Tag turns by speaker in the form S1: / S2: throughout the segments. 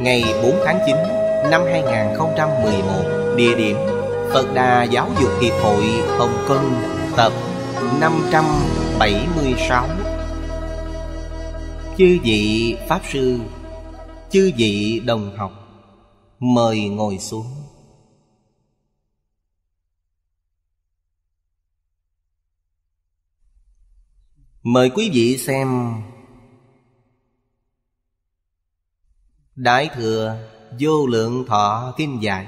S1: ngày 4 tháng 9 năm 2011, địa điểm Phật Đà Giáo dục Hiệp hội Hồng Kông, tập 576. Chư vị Pháp Sư, chư vị đồng học, mời ngồi xuống. Mời quý vị xem Đại Thừa Vô Lượng Thọ Kinh Giải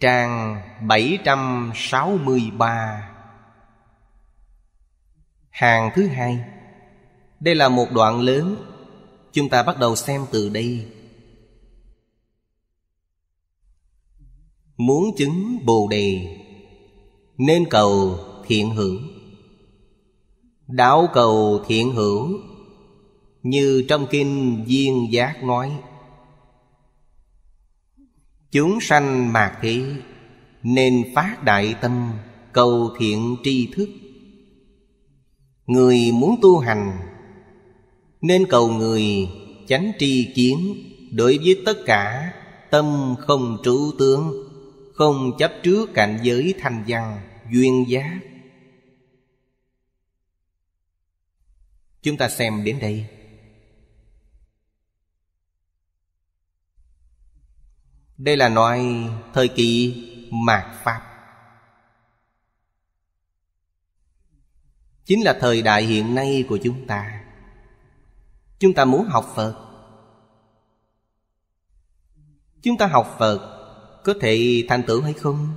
S1: Trang 763 Hàng thứ hai Đây là một đoạn lớn Chúng ta bắt đầu xem từ đây Muốn chứng Bồ Đề Nên cầu thiện hữu Đạo cầu thiện hữu như trong kinh viên Giác nói Chúng sanh mạc thị Nên phát đại tâm Cầu thiện tri thức Người muốn tu hành Nên cầu người chánh tri kiến Đối với tất cả Tâm không trụ tướng Không chấp trước cảnh giới thanh văn Duyên giác Chúng ta xem đến đây Đây là nói thời kỳ mạt Pháp Chính là thời đại hiện nay của chúng ta Chúng ta muốn học Phật Chúng ta học Phật Có thể thành tựu hay không?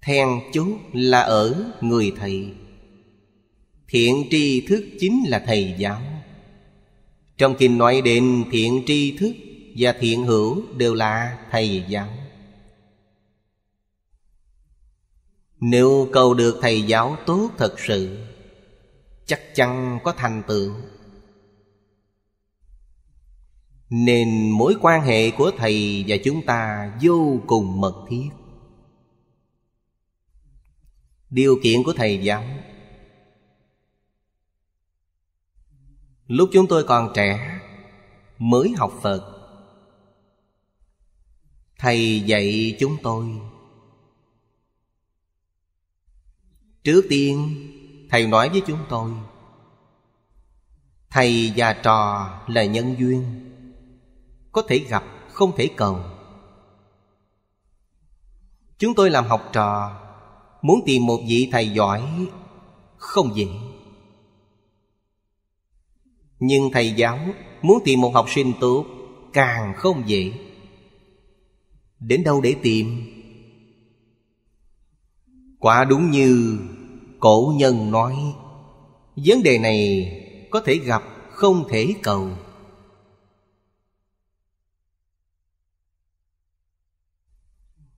S1: Then chú là ở người thầy Thiện tri thức chính là thầy giáo trong kinh nói đến thiện tri thức và thiện hữu đều là thầy giáo Nếu cầu được thầy giáo tốt thật sự Chắc chắn có thành tựu Nên mối quan hệ của thầy và chúng ta vô cùng mật thiết Điều kiện của thầy giáo Lúc chúng tôi còn trẻ Mới học Phật Thầy dạy chúng tôi Trước tiên Thầy nói với chúng tôi Thầy và trò là nhân duyên Có thể gặp không thể cầu Chúng tôi làm học trò Muốn tìm một vị thầy giỏi Không dễ nhưng thầy giáo muốn tìm một học sinh tốt càng không dễ Đến đâu để tìm? Quả đúng như cổ nhân nói Vấn đề này có thể gặp không thể cầu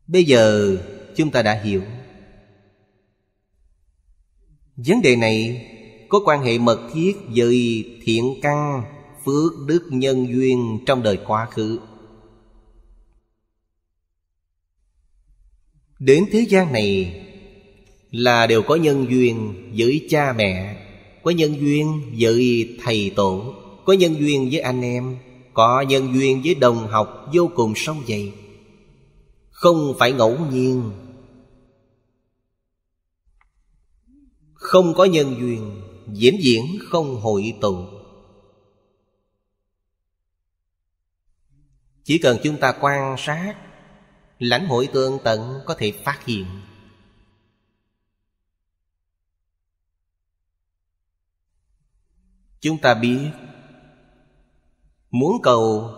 S1: Bây giờ chúng ta đã hiểu Vấn đề này có quan hệ mật thiết với thiện căn phước đức nhân duyên trong đời quá khứ đến thế gian này là đều có nhân duyên với cha mẹ có nhân duyên với thầy tổ có nhân duyên với anh em có nhân duyên với đồng học vô cùng sâu dày không phải ngẫu nhiên không có nhân duyên diễn diễn không hội tụ Chỉ cần chúng ta quan sát Lãnh hội tương tận có thể phát hiện Chúng ta biết Muốn cầu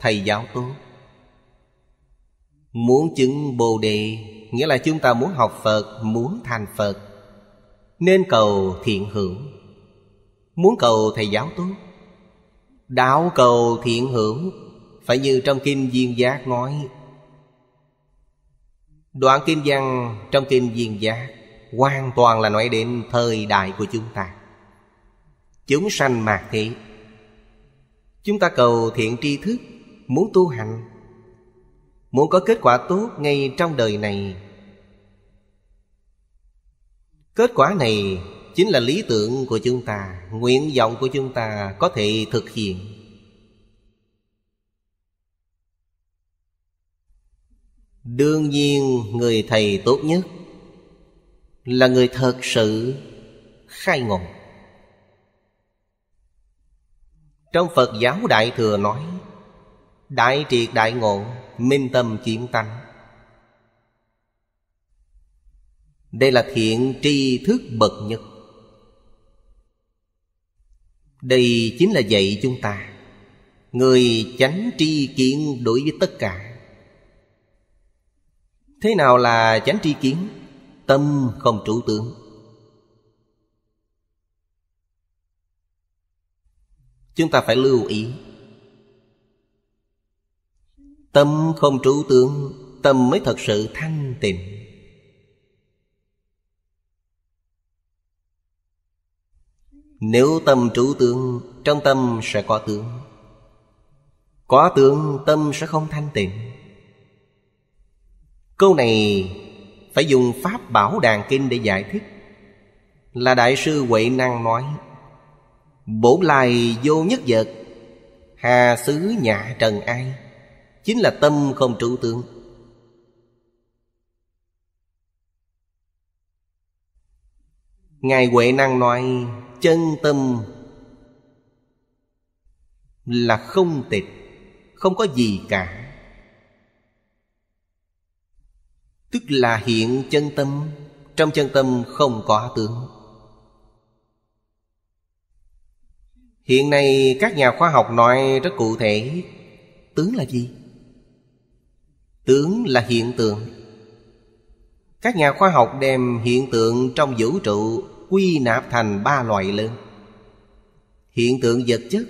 S1: thầy giáo tốt Muốn chứng Bồ Đề Nghĩa là chúng ta muốn học Phật Muốn thành Phật nên cầu thiện hưởng Muốn cầu thầy giáo tốt Đạo cầu thiện hưởng Phải như trong Kinh viên Giác nói Đoạn Kinh Văn trong Kinh viên Giác Hoàn toàn là nói đến thời đại của chúng ta Chúng sanh mạc thị Chúng ta cầu thiện tri thức Muốn tu hành Muốn có kết quả tốt ngay trong đời này Kết quả này chính là lý tưởng của chúng ta Nguyện vọng của chúng ta có thể thực hiện Đương nhiên người thầy tốt nhất Là người thật sự khai ngộ Trong Phật giáo Đại Thừa nói Đại triệt đại ngộ Minh tâm chuyển tánh Đây là thiện tri thức bậc nhất Đây chính là dạy chúng ta Người chánh tri kiến đối với tất cả Thế nào là chánh tri kiến? Tâm không trụ tưởng Chúng ta phải lưu ý Tâm không trụ tưởng Tâm mới thật sự thanh tịnh Nếu tâm trụ tướng Trong tâm sẽ có tướng Có tướng tâm sẽ không thanh tịnh Câu này phải dùng Pháp Bảo Đàn Kinh để giải thích Là Đại sư Huệ Năng nói Bổ lai vô nhất vật Hà xứ nhà trần ai Chính là tâm không trụ tướng Ngài Huệ Năng nói Chân tâm Là không tịch Không có gì cả Tức là hiện chân tâm Trong chân tâm không có tướng Hiện nay các nhà khoa học nói rất cụ thể Tướng là gì? Tướng là hiện tượng Các nhà khoa học đem hiện tượng trong vũ trụ quy nạp thành ba loại lớn hiện tượng vật chất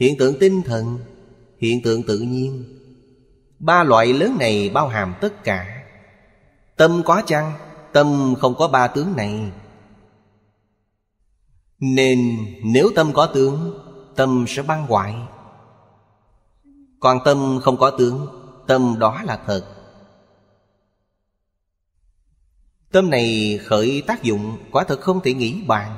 S1: hiện tượng tinh thần hiện tượng tự nhiên ba loại lớn này bao hàm tất cả tâm có chăng tâm không có ba tướng này nên nếu tâm có tướng tâm sẽ băng hoại còn tâm không có tướng tâm đó là thật Tâm này khởi tác dụng quả thật không thể nghĩ bàn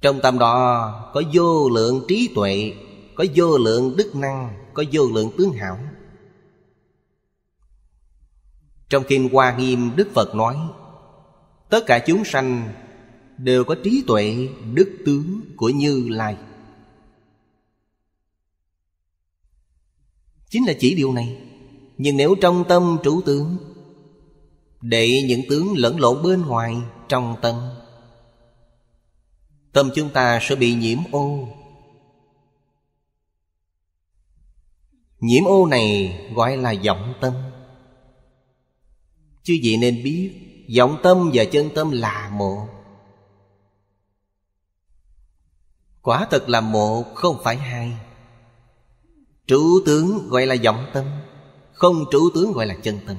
S1: Trong tâm đó có vô lượng trí tuệ Có vô lượng đức năng Có vô lượng tướng hảo Trong Kinh Hoa Nghiêm Đức Phật nói Tất cả chúng sanh đều có trí tuệ đức tướng của Như Lai Chính là chỉ điều này Nhưng nếu trong tâm trụ tướng để những tướng lẫn lộn bên ngoài trong tâm Tâm chúng ta sẽ bị nhiễm ô Nhiễm ô này gọi là vọng tâm Chứ vậy nên biết vọng tâm và chân tâm là một Quả thật là một không phải hai Trú tướng gọi là vọng tâm Không trú tướng gọi là chân tâm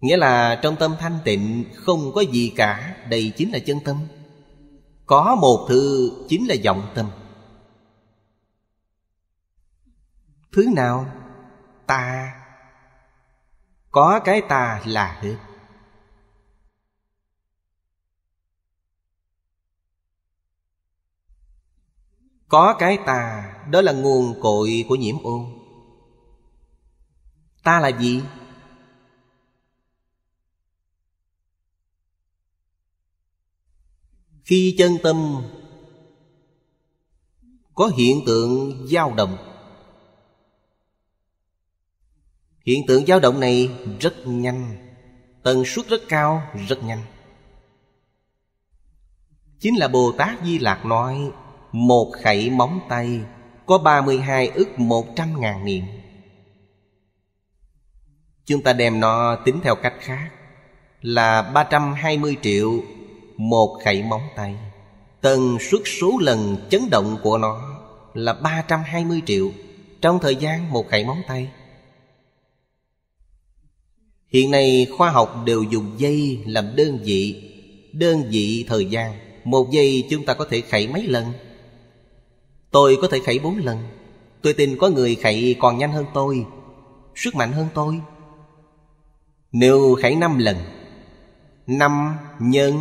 S1: nghĩa là trong tâm thanh tịnh không có gì cả đây chính là chân tâm có một thứ chính là vọng tâm thứ nào ta có cái ta là hết có cái ta đó là nguồn cội của nhiễm ô ta là gì khi chân tâm có hiện tượng dao động hiện tượng dao động này rất nhanh tần suất rất cao rất nhanh chính là bồ tát di lạc nói một khẩy móng tay có ba mươi hai ức một trăm ngàn niệm Chúng ta đem nó tính theo cách khác Là ba trăm hai mươi triệu một khẩy móng tay Tần suất số lần chấn động của nó là 320 triệu Trong thời gian một khẩy móng tay Hiện nay khoa học đều dùng giây làm đơn vị Đơn vị thời gian Một giây chúng ta có thể khẩy mấy lần Tôi có thể khẩy bốn lần Tôi tin có người khẩy còn nhanh hơn tôi Sức mạnh hơn tôi Nếu khẩy năm lần Năm nhân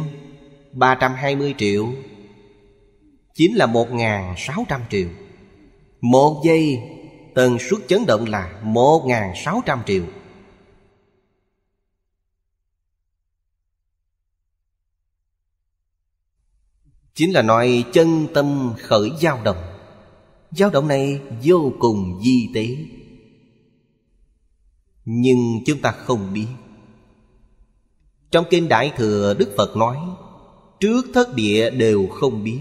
S1: 320 triệu Chính là 1.600 triệu Một giây Tần suất chấn động là 1.600 triệu Chính là nói chân tâm khởi dao động Dao động này vô cùng di tế Nhưng chúng ta không biết Trong kinh Đại Thừa Đức Phật nói trước thất địa đều không biết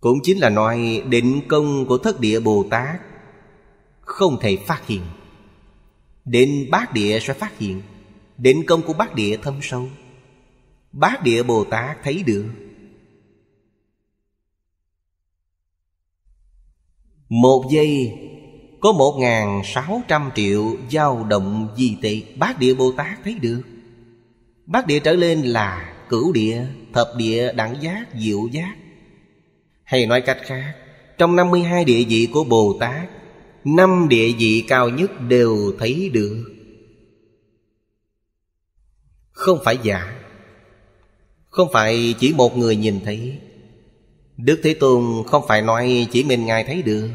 S1: cũng chính là nói định công của thất địa bồ tát không thể phát hiện đến bát địa sẽ phát hiện định công của bát địa thâm sâu bát địa bồ tát thấy được một giây có một ngàn sáu trăm triệu dao động di tệ bát địa bồ tát thấy được Bát địa trở lên là cửu địa, thập địa, đẳng giác, diệu giác Hay nói cách khác Trong 52 địa vị của Bồ Tát Năm địa vị cao nhất đều thấy được Không phải giả Không phải chỉ một người nhìn thấy Đức Thế Tôn không phải nói chỉ mình Ngài thấy được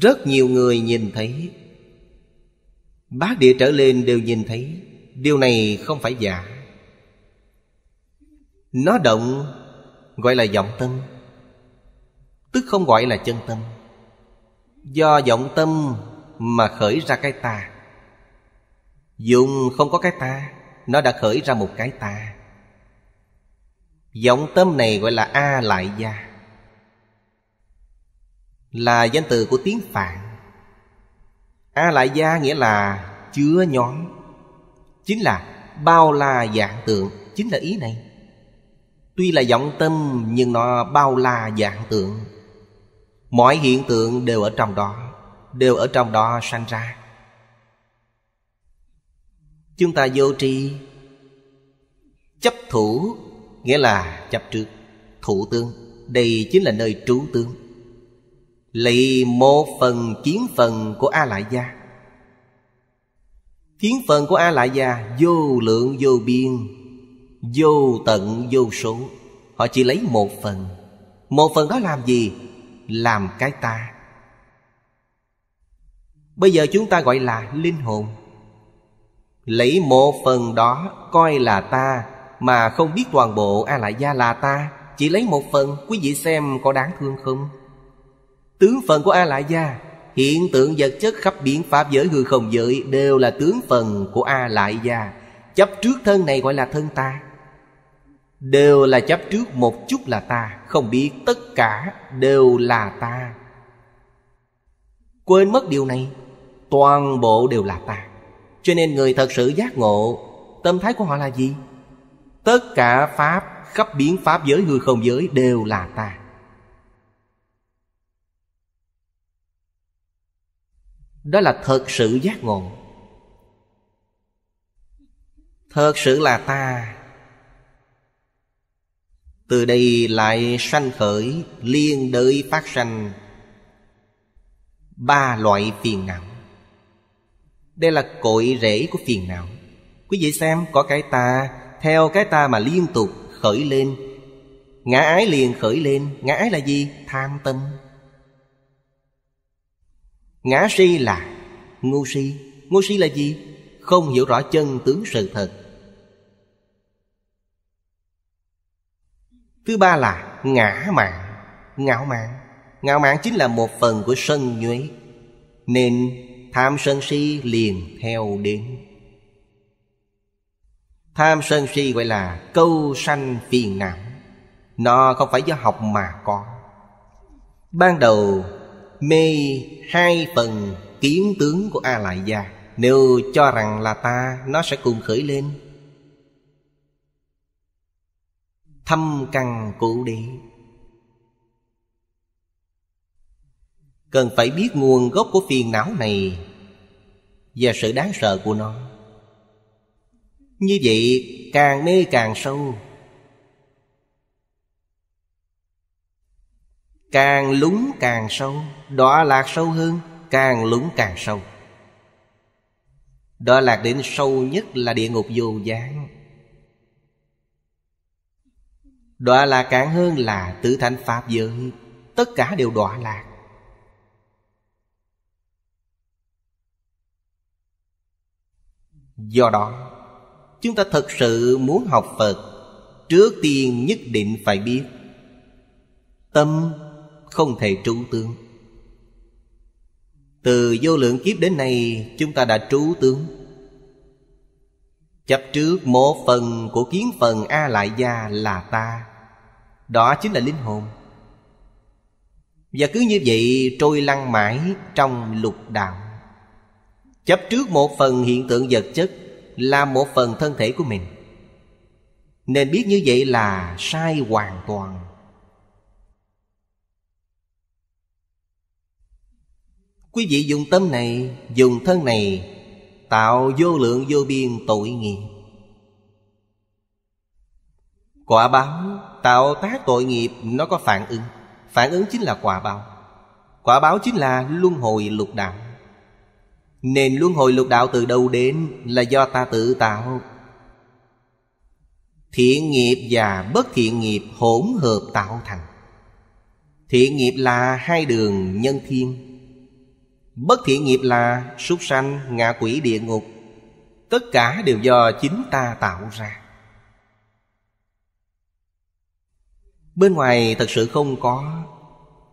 S1: Rất nhiều người nhìn thấy Bát địa trở lên đều nhìn thấy điều này không phải giả nó động gọi là vọng tâm tức không gọi là chân tâm do vọng tâm mà khởi ra cái ta dùng không có cái ta nó đã khởi ra một cái ta vọng tâm này gọi là a lại gia là danh từ của tiếng phạn a lại gia nghĩa là chứa nhóm chính là bao la dạng tượng chính là ý này tuy là vọng tâm nhưng nó bao la dạng tượng mọi hiện tượng đều ở trong đó đều ở trong đó sanh ra chúng ta vô tri chấp thủ nghĩa là chấp trước thủ tướng đây chính là nơi trú tướng lị một phần chiến phần của a lại gia Kiến phần của A Lại gia vô lượng vô biên Vô tận vô số Họ chỉ lấy một phần Một phần đó làm gì? Làm cái ta Bây giờ chúng ta gọi là linh hồn Lấy một phần đó coi là ta Mà không biết toàn bộ A Lại Gia là ta Chỉ lấy một phần Quý vị xem có đáng thương không? Tướng phần của A Lại Gia Hiện tượng vật chất khắp biển pháp giới hư không giới Đều là tướng phần của A Lại Gia Chấp trước thân này gọi là thân ta Đều là chấp trước một chút là ta Không biết tất cả đều là ta Quên mất điều này Toàn bộ đều là ta Cho nên người thật sự giác ngộ Tâm thái của họ là gì? Tất cả Pháp khắp biến Pháp giới hư không giới đều là ta đó là thật sự giác ngộ thật sự là ta từ đây lại sanh khởi liên đới phát sanh ba loại phiền não đây là cội rễ của phiền não quý vị xem có cái ta theo cái ta mà liên tục khởi lên ngã ái liền khởi lên ngã ái là gì tham tâm ngã si là ngu si ngu si là gì không hiểu rõ chân tướng sự thật thứ ba là ngã mạng, ngạo mạng, ngạo mạng chính là một phần của sân nhuế nên tham sân si liền theo đến tham sân si gọi là câu sanh phiền não nó không phải do học mà có ban đầu mê hai phần kiến tướng của a lại gia nếu cho rằng là ta nó sẽ cùng khởi lên thâm căn cụ đi cần phải biết nguồn gốc của phiền não này và sự đáng sợ của nó như vậy càng mê càng sâu Càng lún càng sâu Đọa lạc sâu hơn Càng lún càng sâu Đọa lạc đến sâu nhất là địa ngục vô gián Đọa lạc càng hơn là tử thành Pháp giới Tất cả đều đọa lạc Do đó Chúng ta thật sự muốn học Phật Trước tiên nhất định phải biết Tâm không thể trú tướng từ vô lượng kiếp đến nay chúng ta đã trú tướng Chấp trước một phần của kiến phần A Lại Gia là ta Đó chính là linh hồn Và cứ như vậy trôi lăn mãi trong lục đạo Chấp trước một phần hiện tượng vật chất Là một phần thân thể của mình Nên biết như vậy là sai hoàn toàn Quý vị dùng tâm này, dùng thân này Tạo vô lượng vô biên tội nghiệp Quả báo tạo tác tội nghiệp nó có phản ứng Phản ứng chính là quả báo Quả báo chính là luân hồi lục đạo Nền luân hồi lục đạo từ đâu đến là do ta tự tạo Thiện nghiệp và bất thiện nghiệp hỗn hợp tạo thành Thiện nghiệp là hai đường nhân thiên Bất thiện nghiệp là súc sanh, ngạ quỷ địa ngục Tất cả đều do chính ta tạo ra Bên ngoài thật sự không có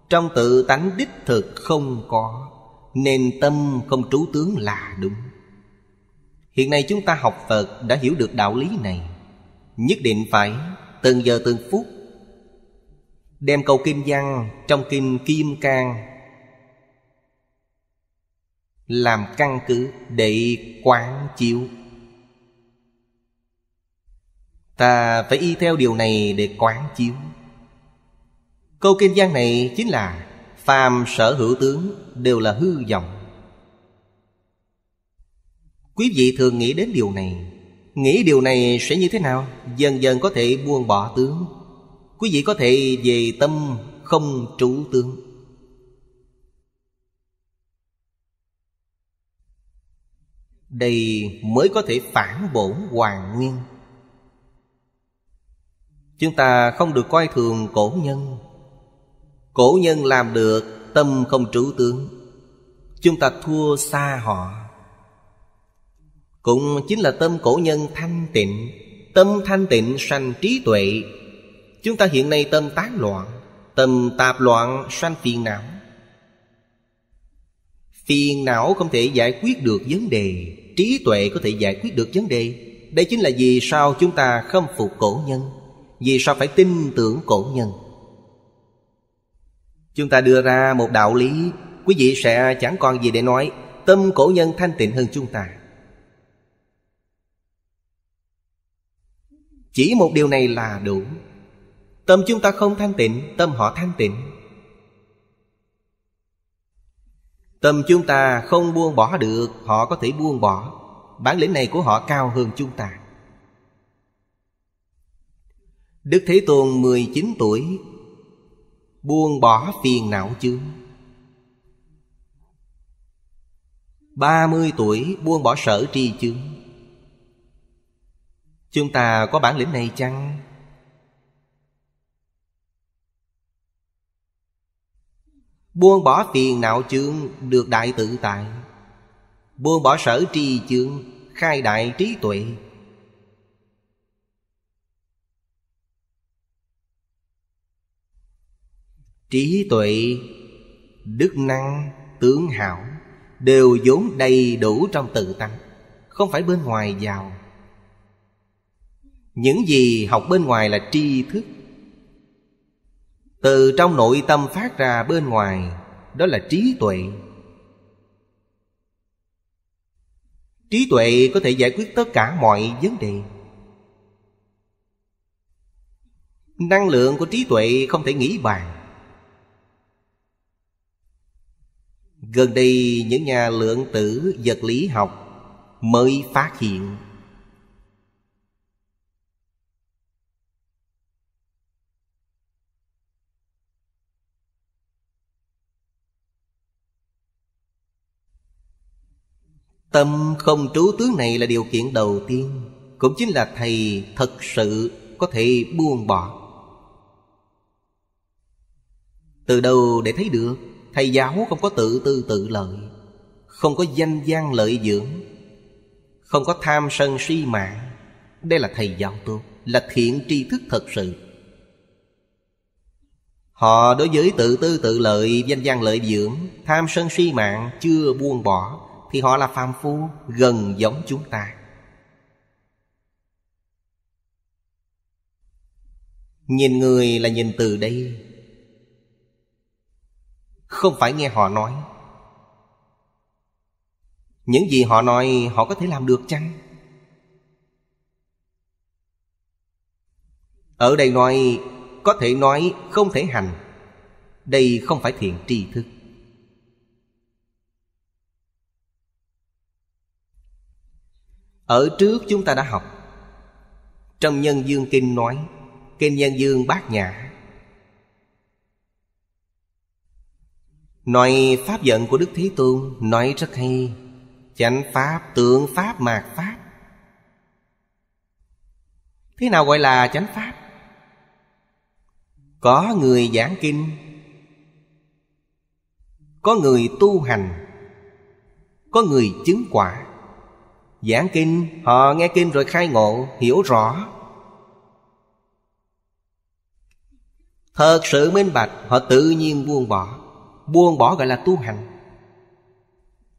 S1: Trong tự tánh đích thực không có Nên tâm không trú tướng là đúng Hiện nay chúng ta học Phật đã hiểu được đạo lý này Nhất định phải từng giờ từng phút Đem cầu kim văn trong kinh Kim Cang làm căn cứ để quán chiếu ta phải y theo điều này để quán chiếu câu kinh gian này chính là phàm sở hữu tướng đều là hư vọng quý vị thường nghĩ đến điều này nghĩ điều này sẽ như thế nào dần dần có thể buông bỏ tướng quý vị có thể về tâm không trú tướng đây mới có thể phản bổn hoàn nguyên chúng ta không được coi thường cổ nhân cổ nhân làm được tâm không trụ tướng chúng ta thua xa họ cũng chính là tâm cổ nhân thanh tịnh tâm thanh tịnh sanh trí tuệ chúng ta hiện nay tâm tán loạn tâm tạp loạn sanh phiền não phiền não không thể giải quyết được vấn đề trí tuệ có thể giải quyết được vấn đề đây chính là vì sao chúng ta khâm phục cổ nhân vì sao phải tin tưởng cổ nhân chúng ta đưa ra một đạo lý quý vị sẽ chẳng còn gì để nói tâm cổ nhân thanh tịnh hơn chúng ta chỉ một điều này là đủ tâm chúng ta không thanh tịnh tâm họ thanh tịnh Tâm chúng ta không buông bỏ được Họ có thể buông bỏ Bản lĩnh này của họ cao hơn chúng ta Đức Thế Tôn 19 tuổi Buông bỏ phiền não chướng 30 tuổi buông bỏ sở tri chứ Chúng ta có bản lĩnh này chăng? Buông bỏ phiền não chướng được đại tự tại Buông bỏ sở tri chướng khai đại trí tuệ Trí tuệ, đức năng, tướng hảo Đều vốn đầy đủ trong tự tăng, Không phải bên ngoài vào Những gì học bên ngoài là tri thức từ trong nội tâm phát ra bên ngoài đó là trí tuệ trí tuệ có thể giải quyết tất cả mọi vấn đề năng lượng của trí tuệ không thể nghĩ bàn gần đây những nhà lượng tử vật lý học mới phát hiện Tâm không trú tướng này là điều kiện đầu tiên Cũng chính là Thầy thật sự có thể buông bỏ Từ đâu để thấy được Thầy giáo không có tự tư tự lợi Không có danh gian lợi dưỡng Không có tham sân si mạng Đây là thầy giáo tu Là thiện tri thức thật sự Họ đối với tự tư tự lợi Danh gian lợi dưỡng Tham sân si mạng chưa buông bỏ thì họ là phàm phu gần giống chúng ta nhìn người là nhìn từ đây không phải nghe họ nói những gì họ nói họ có thể làm được chăng ở đây nói có thể nói không thể hành đây không phải thiện tri thức Ở trước chúng ta đã học Trong Nhân Dương Kinh nói Kinh Nhân Dương Bát Nhã Nói pháp giận của Đức Thế Tôn Nói rất hay Chánh pháp, tượng pháp, mạt pháp Thế nào gọi là chánh pháp? Có người giảng kinh Có người tu hành Có người chứng quả giảng kinh họ nghe kinh rồi khai ngộ hiểu rõ thật sự minh bạch họ tự nhiên buông bỏ buông bỏ gọi là tu hành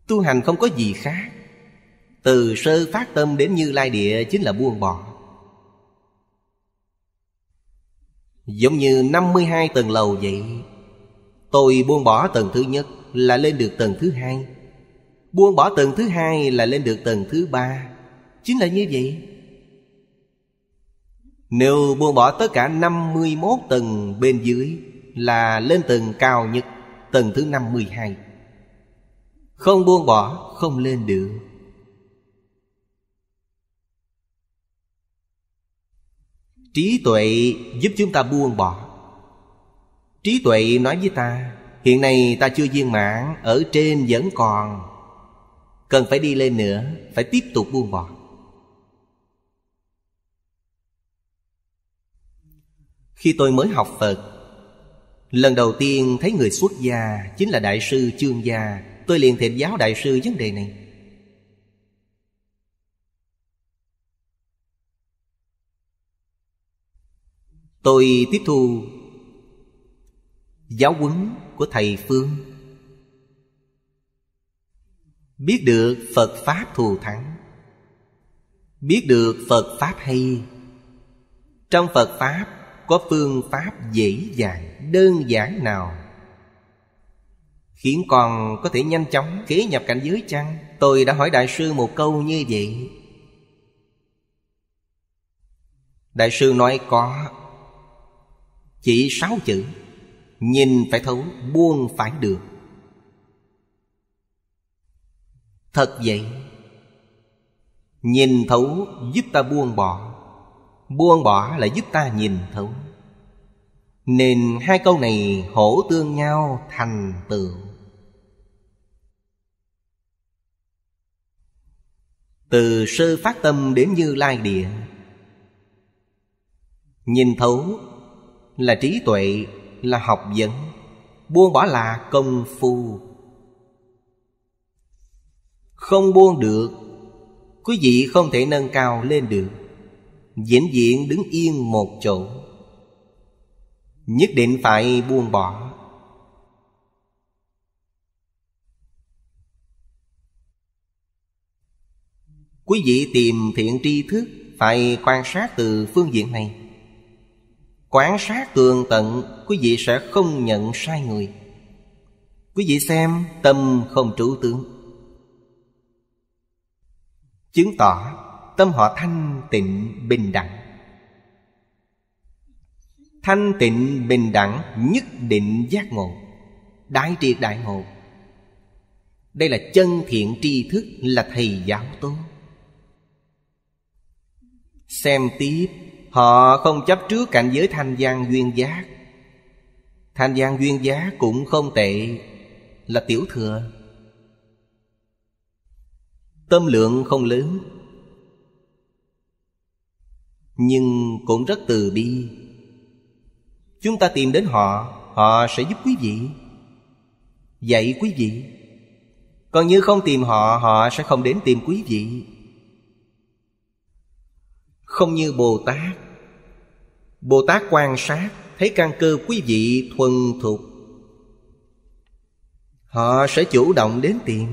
S1: tu hành không có gì khác từ sơ phát tâm đến như lai địa chính là buông bỏ Giống như 52 tầng lầu vậy Tôi buông bỏ tầng thứ nhất là lên được tầng thứ hai Buông bỏ tầng thứ hai là lên được tầng thứ ba Chính là như vậy Nếu buông bỏ tất cả 51 tầng bên dưới Là lên tầng cao nhất Tầng thứ 52 Không buông bỏ không lên được Trí tuệ giúp chúng ta buông bỏ Trí tuệ nói với ta Hiện nay ta chưa viên mãn Ở trên vẫn còn cần phải đi lên nữa phải tiếp tục buông bỏ khi tôi mới học phật lần đầu tiên thấy người xuất gia chính là đại sư chương gia tôi liền thỉnh giáo đại sư vấn đề này tôi tiếp thu giáo huấn của thầy phương biết được phật pháp thù thắng biết được phật pháp hay trong phật pháp có phương pháp dễ dàng đơn giản nào khiến con có thể nhanh chóng kế nhập cảnh giới chăng tôi đã hỏi đại sư một câu như vậy đại sư nói có chỉ sáu chữ nhìn phải thấu buông phải được Thật vậy Nhìn thấu giúp ta buông bỏ Buông bỏ là giúp ta nhìn thấu Nên hai câu này hỗ tương nhau thành tựu Từ sơ phát tâm đến như lai địa Nhìn thấu là trí tuệ, là học vấn Buông bỏ là công phu không buông được Quý vị không thể nâng cao lên được Vĩnh viễn đứng yên một chỗ Nhất định phải buông bỏ Quý vị tìm thiện tri thức Phải quan sát từ phương diện này quan sát tường tận Quý vị sẽ không nhận sai người Quý vị xem tâm không trụ tướng chứng tỏ tâm họ thanh tịnh bình đẳng thanh tịnh bình đẳng nhất định giác ngộ đại triệt đại ngộ đây là chân thiện tri thức là thầy giáo tốt xem tiếp họ không chấp trước cảnh giới thanh gian duyên giác thanh gian duyên giác cũng không tệ là tiểu thừa tâm lượng không lớn nhưng cũng rất từ bi chúng ta tìm đến họ họ sẽ giúp quý vị dạy quý vị còn như không tìm họ họ sẽ không đến tìm quý vị không như bồ tát bồ tát quan sát thấy căn cơ quý vị thuần thục họ sẽ chủ động đến tìm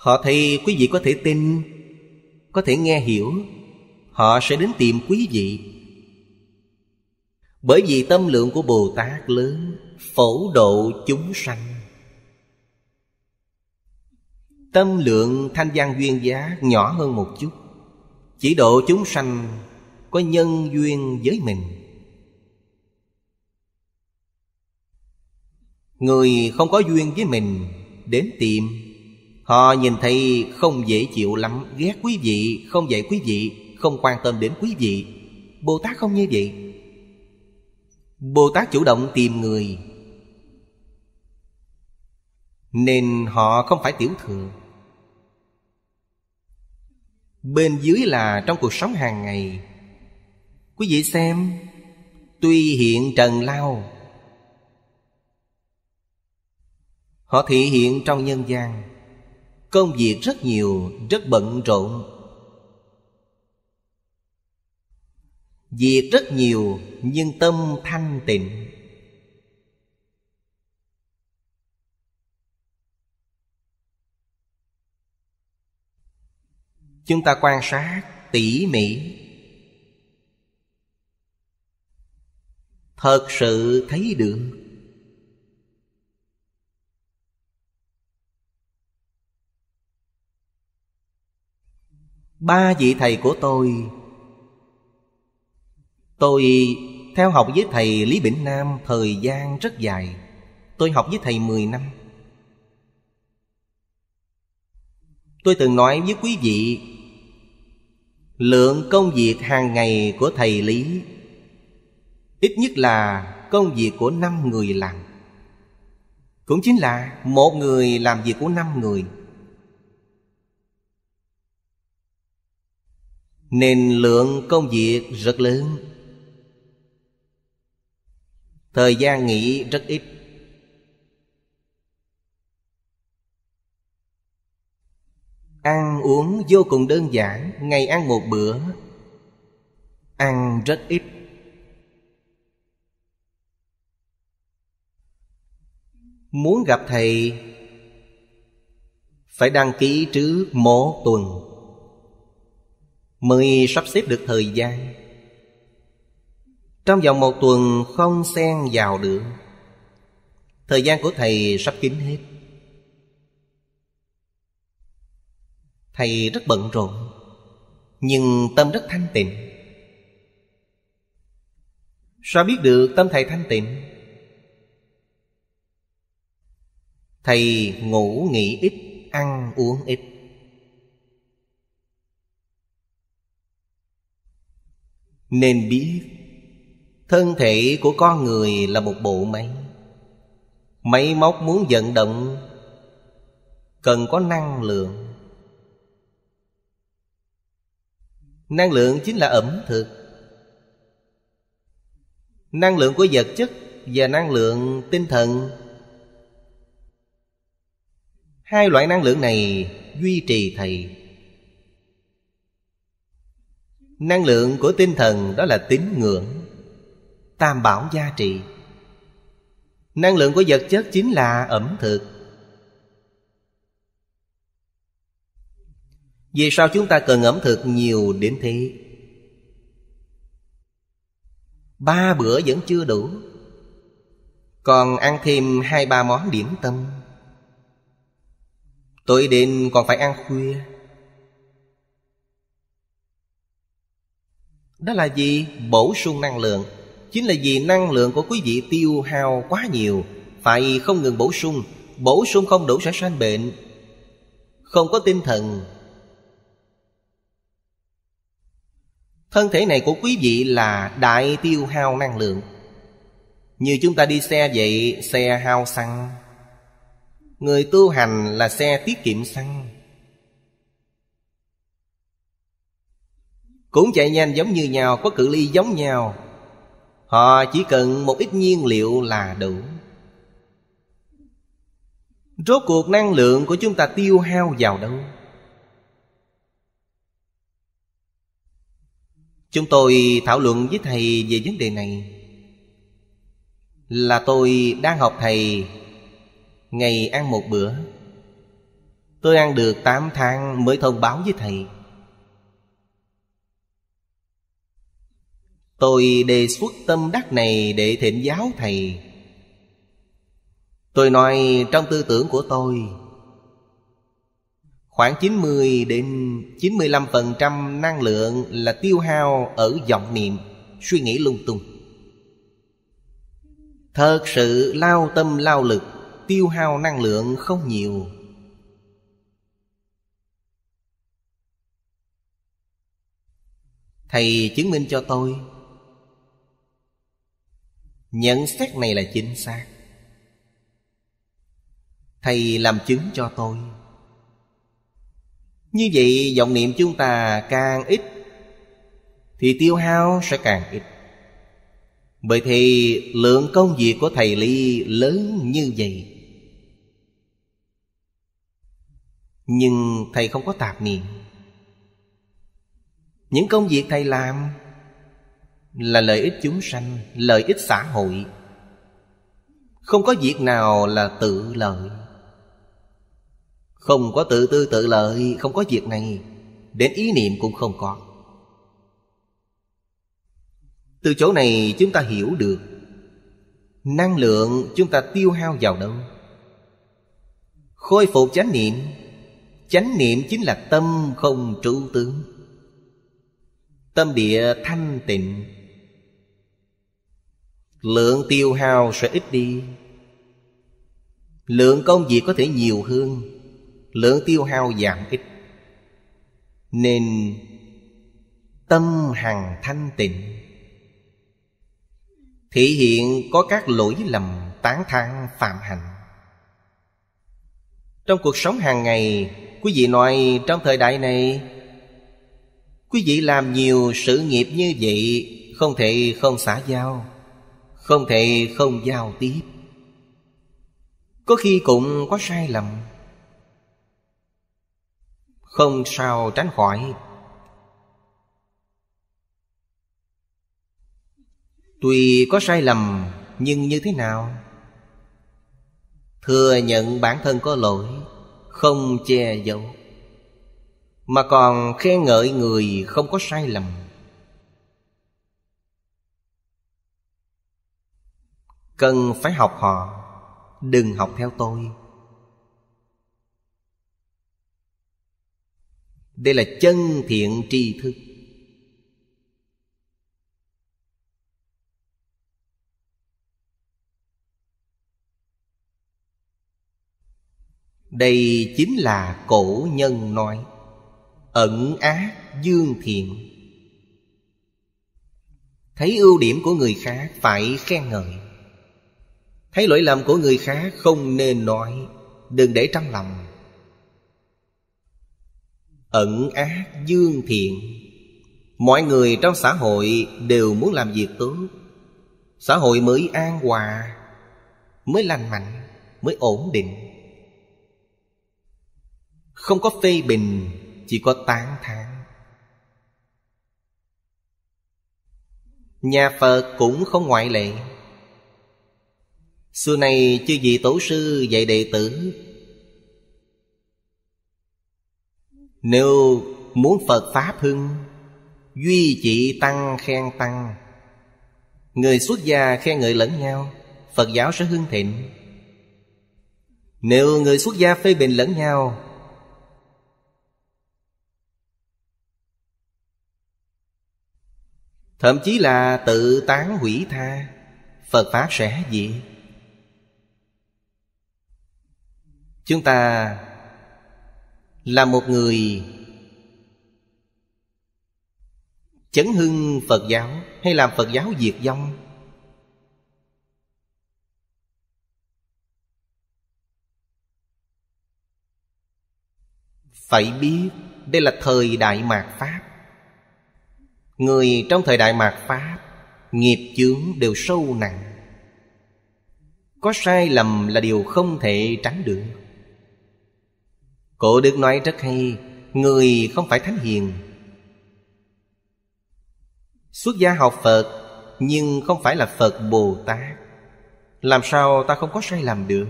S1: Họ thấy quý vị có thể tin Có thể nghe hiểu Họ sẽ đến tìm quý vị Bởi vì tâm lượng của Bồ Tát lớn Phổ độ chúng sanh Tâm lượng thanh văn duyên giá nhỏ hơn một chút Chỉ độ chúng sanh có nhân duyên với mình Người không có duyên với mình Đến tìm Họ nhìn thấy không dễ chịu lắm Ghét quý vị, không dạy quý vị Không quan tâm đến quý vị Bồ Tát không như vậy Bồ Tát chủ động tìm người Nên họ không phải tiểu thừa Bên dưới là trong cuộc sống hàng ngày Quý vị xem Tuy hiện trần lao Họ thể hiện trong nhân gian Công việc rất nhiều, rất bận rộn Việc rất nhiều nhưng tâm thanh tịnh Chúng ta quan sát tỉ mỉ Thật sự thấy được Ba vị thầy của tôi Tôi theo học với thầy Lý Bỉnh Nam thời gian rất dài Tôi học với thầy mười năm Tôi từng nói với quý vị Lượng công việc hàng ngày của thầy Lý Ít nhất là công việc của năm người làm Cũng chính là một người làm việc của năm người Nên lượng công việc rất lớn Thời gian nghỉ rất ít Ăn uống vô cùng đơn giản Ngày ăn một bữa Ăn rất ít Muốn gặp thầy Phải đăng ký trước một tuần mới sắp xếp được thời gian trong vòng một tuần không xen vào được thời gian của thầy sắp kín hết thầy rất bận rộn nhưng tâm rất thanh tịnh sao biết được tâm thầy thanh tịnh thầy ngủ nghỉ ít ăn uống ít Nên biết Thân thể của con người là một bộ máy Máy móc muốn vận động Cần có năng lượng Năng lượng chính là ẩm thực Năng lượng của vật chất và năng lượng tinh thần Hai loại năng lượng này duy trì thầy Năng lượng của tinh thần đó là tín ngưỡng Tam bảo gia trị Năng lượng của vật chất chính là ẩm thực Vì sao chúng ta cần ẩm thực nhiều đến thế? Ba bữa vẫn chưa đủ Còn ăn thêm hai ba món điểm tâm Tối đến còn phải ăn khuya đó là gì bổ sung năng lượng chính là vì năng lượng của quý vị tiêu hao quá nhiều phải không ngừng bổ sung bổ sung không đủ sẽ sanh bệnh không có tinh thần thân thể này của quý vị là đại tiêu hao năng lượng như chúng ta đi xe vậy xe hao xăng người tu hành là xe tiết kiệm xăng Cũng chạy nhanh giống như nhau Có cự ly giống nhau Họ chỉ cần một ít nhiên liệu là đủ Rốt cuộc năng lượng của chúng ta tiêu hao vào đâu Chúng tôi thảo luận với thầy về vấn đề này Là tôi đang học thầy Ngày ăn một bữa Tôi ăn được tám tháng mới thông báo với thầy Tôi đề xuất tâm đắc này để thỉnh giáo Thầy Tôi nói trong tư tưởng của tôi Khoảng 90 đến 95% năng lượng là tiêu hao ở vọng niệm, suy nghĩ lung tung. Thật sự lao tâm lao lực, tiêu hao năng lượng không nhiều. Thầy chứng minh cho tôi nhận xét này là chính xác thầy làm chứng cho tôi như vậy vọng niệm chúng ta càng ít thì tiêu hao sẽ càng ít bởi thì lượng công việc của thầy ly lớn như vậy nhưng thầy không có tạp niệm những công việc thầy làm là lợi ích chúng sanh lợi ích xã hội không có việc nào là tự lợi không có tự tư tự lợi không có việc này đến ý niệm cũng không có từ chỗ này chúng ta hiểu được năng lượng chúng ta tiêu hao vào đâu khôi phục chánh niệm chánh niệm chính là tâm không trụ tướng tâm địa thanh tịnh lượng tiêu hao sẽ ít đi lượng công việc có thể nhiều hơn lượng tiêu hao giảm ít nên tâm hằng thanh tịnh thể hiện có các lỗi lầm tán thang phạm hạnh trong cuộc sống hàng ngày quý vị nói trong thời đại này quý vị làm nhiều sự nghiệp như vậy không thể không xả giao không thể không giao tiếp có khi cũng có sai lầm không sao tránh khỏi tuy có sai lầm nhưng như thế nào thừa nhận bản thân có lỗi không che giấu mà còn khen ngợi người không có sai lầm cần phải học họ đừng học theo tôi đây là chân thiện tri thức đây chính là cổ nhân nói ẩn ác dương thiện thấy ưu điểm của người khác phải khen ngợi Thấy lỗi lầm của người khác không nên nói Đừng để trong lòng Ẩn ác dương thiện Mọi người trong xã hội đều muốn làm việc tốt Xã hội mới an hòa Mới lành mạnh Mới ổn định Không có phê bình Chỉ có tán thán Nhà Phật cũng không ngoại lệ Xưa này chư vị tổ sư dạy đệ tử Nếu muốn Phật Pháp hưng Duy chỉ tăng khen tăng Người xuất gia khen người lẫn nhau Phật giáo sẽ hưng thịnh Nếu người xuất gia phê bình lẫn nhau Thậm chí là tự tán hủy tha Phật Pháp sẽ diệt chúng ta là một người chấn hưng phật giáo hay làm phật giáo diệt vong phải biết đây là thời đại mạt pháp người trong thời đại mạt pháp nghiệp chướng đều sâu nặng có sai lầm là điều không thể tránh được Cổ Đức nói rất hay Người không phải thánh hiền Xuất gia học Phật Nhưng không phải là Phật Bồ Tát Làm sao ta không có sai lầm được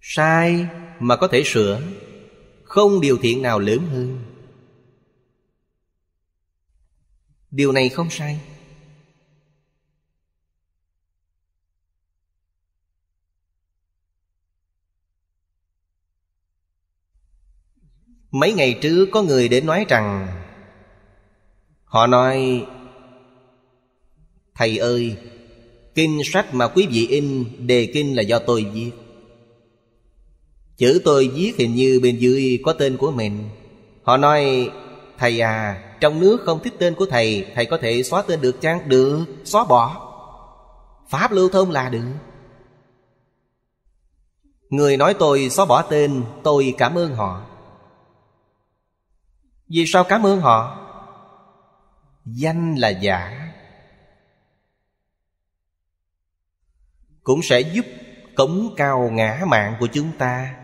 S1: Sai mà có thể sửa Không điều thiện nào lớn hơn Điều này không sai Mấy ngày trước có người đến nói rằng Họ nói Thầy ơi Kinh sách mà quý vị in Đề kinh là do tôi viết Chữ tôi viết hình như bên dưới có tên của mình Họ nói Thầy à Trong nước không thích tên của thầy Thầy có thể xóa tên được chăng? Được Xóa bỏ Pháp lưu thông là được Người nói tôi xóa bỏ tên Tôi cảm ơn họ vì sao cảm ơn họ? Danh là giả Cũng sẽ giúp cống cao ngã mạng của chúng ta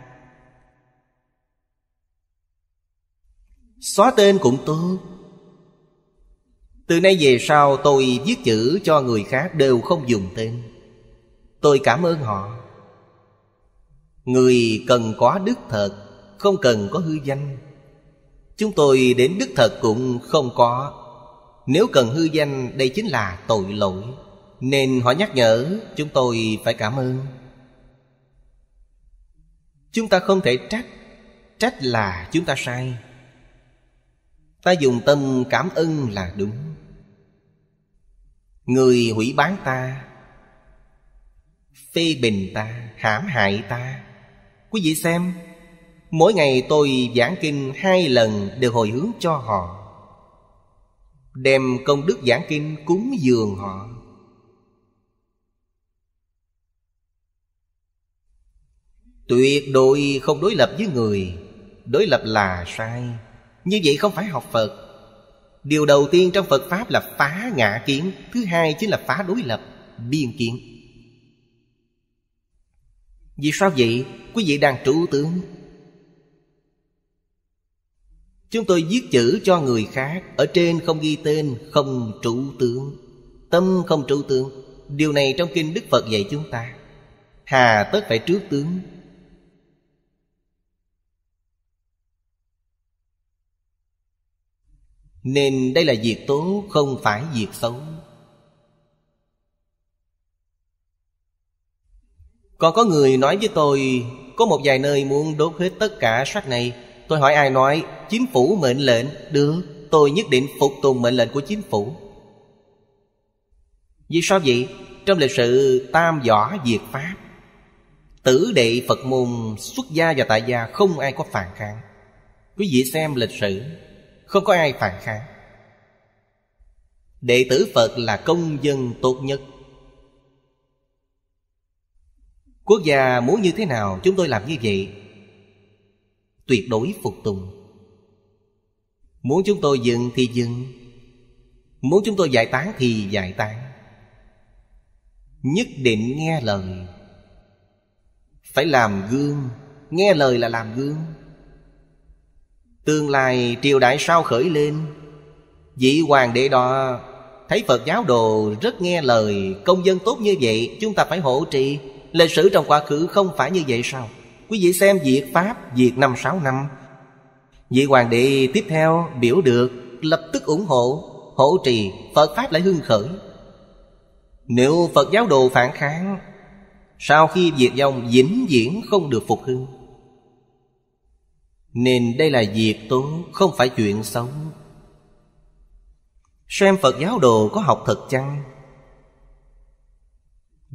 S1: Xóa tên cũng tốt Từ nay về sau tôi viết chữ cho người khác đều không dùng tên Tôi cảm ơn họ Người cần có đức thật Không cần có hư danh Chúng tôi đến Đức thật cũng không có Nếu cần hư danh đây chính là tội lỗi Nên họ nhắc nhở chúng tôi phải cảm ơn Chúng ta không thể trách Trách là chúng ta sai Ta dùng tâm cảm ơn là đúng Người hủy bán ta Phê bình ta, hãm hại ta Quý vị xem Mỗi ngày tôi giảng kinh hai lần đều hồi hướng cho họ Đem công đức giảng kinh cúng dường họ Tuyệt đối không đối lập với người Đối lập là sai Như vậy không phải học Phật Điều đầu tiên trong Phật Pháp là phá ngã kiến Thứ hai chính là phá đối lập, biên kiến Vì sao vậy? Quý vị đang trụ tướng Chúng tôi viết chữ cho người khác Ở trên không ghi tên Không trụ tướng Tâm không trụ tướng Điều này trong kinh Đức Phật dạy chúng ta Hà tất phải trước tướng Nên đây là việc tốt Không phải việc xấu Còn có người nói với tôi Có một vài nơi muốn đốt hết tất cả sách này Tôi hỏi ai nói Chính phủ mệnh lệnh Được Tôi nhất định phục tùng mệnh lệnh của chính phủ Vì sao vậy? Trong lịch sử tam võ diệt Pháp Tử đệ Phật môn xuất gia và tại gia không ai có phản kháng Quý vị xem lịch sử Không có ai phản kháng Đệ tử Phật là công dân tốt nhất Quốc gia muốn như thế nào chúng tôi làm như vậy tuyệt đối phục tùng muốn chúng tôi dừng thì dừng muốn chúng tôi giải tán thì giải tán nhất định nghe lời phải làm gương nghe lời là làm gương tương lai triều đại sao khởi lên vị hoàng đế đó thấy phật giáo đồ rất nghe lời công dân tốt như vậy chúng ta phải hỗ trì lịch sử trong quá khứ không phải như vậy sao Quý vị xem diệt Pháp diệt năm sáu năm Vị hoàng đệ tiếp theo biểu được Lập tức ủng hộ hỗ trì Phật Pháp lại hưng khởi Nếu Phật giáo đồ phản kháng Sau khi diệt dòng vĩnh viễn không được phục hưng Nên đây là việc tốt Không phải chuyện xấu Xem Phật giáo đồ có học thật chăng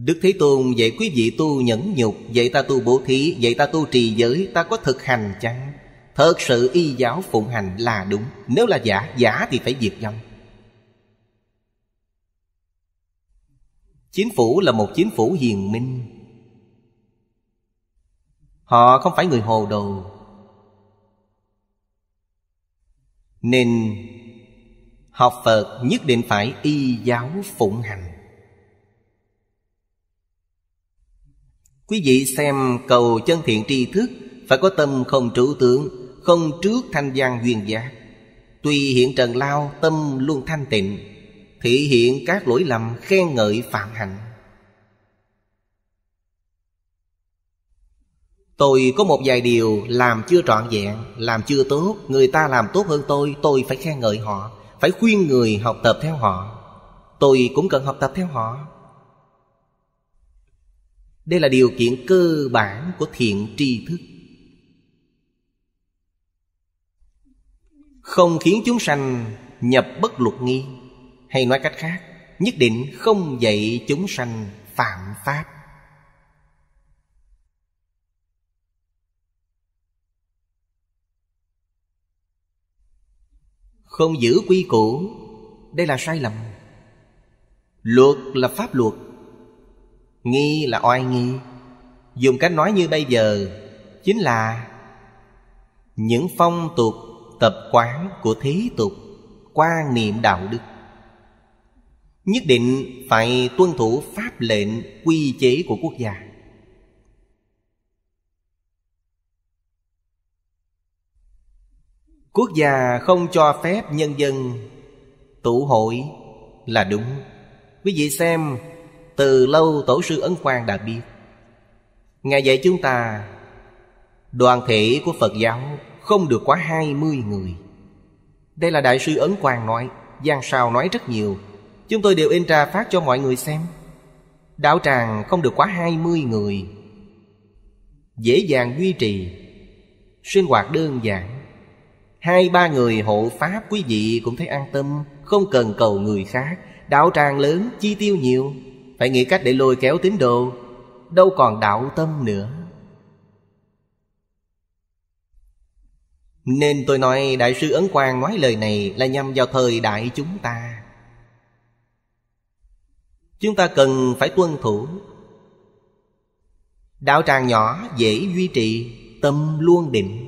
S1: Đức Thế Tôn dạy quý vị tu nhẫn nhục Dạy ta tu bố thí Dạy ta tu trì giới Ta có thực hành chăng Thật sự y giáo phụng hành là đúng Nếu là giả Giả thì phải diệt vong Chính phủ là một chính phủ hiền minh Họ không phải người hồ đồ Nên Học Phật nhất định phải y giáo phụng hành Quý vị xem cầu chân thiện tri thức Phải có tâm không trụ tưởng Không trước thanh gian duyên giác Tuy hiện trần lao tâm luôn thanh tịnh Thể hiện các lỗi lầm khen ngợi phạm hạnh Tôi có một vài điều làm chưa trọn vẹn Làm chưa tốt Người ta làm tốt hơn tôi Tôi phải khen ngợi họ Phải khuyên người học tập theo họ Tôi cũng cần học tập theo họ đây là điều kiện cơ bản của thiện tri thức không khiến chúng sanh nhập bất luật nghi hay nói cách khác nhất định không dạy chúng sanh phạm pháp không giữ quy củ đây là sai lầm luật là pháp luật Nghi là oai nghi Dùng cách nói như bây giờ Chính là Những phong tục tập quán của thế tục quan niệm đạo đức nhất định phải tuân thủ pháp lệnh quy chế của quốc gia quốc gia không cho phép nhân dân tụ hội là đúng quý vị xem từ lâu Tổ sư Ấn Quang đã biết Ngài dạy chúng ta Đoàn thể của Phật giáo không được quá 20 người Đây là Đại sư Ấn Quang nói Giang sao nói rất nhiều Chúng tôi đều in ra phát cho mọi người xem Đạo tràng không được quá 20 người Dễ dàng duy trì Sinh hoạt đơn giản Hai ba người hộ pháp quý vị cũng thấy an tâm Không cần cầu người khác Đạo tràng lớn chi tiêu nhiều phải nghĩ cách để lôi kéo tín đồ Đâu còn đạo tâm nữa Nên tôi nói Đại sư Ấn Quang nói lời này Là nhằm vào thời đại chúng ta Chúng ta cần phải tuân thủ Đạo tràng nhỏ dễ duy trì Tâm luôn định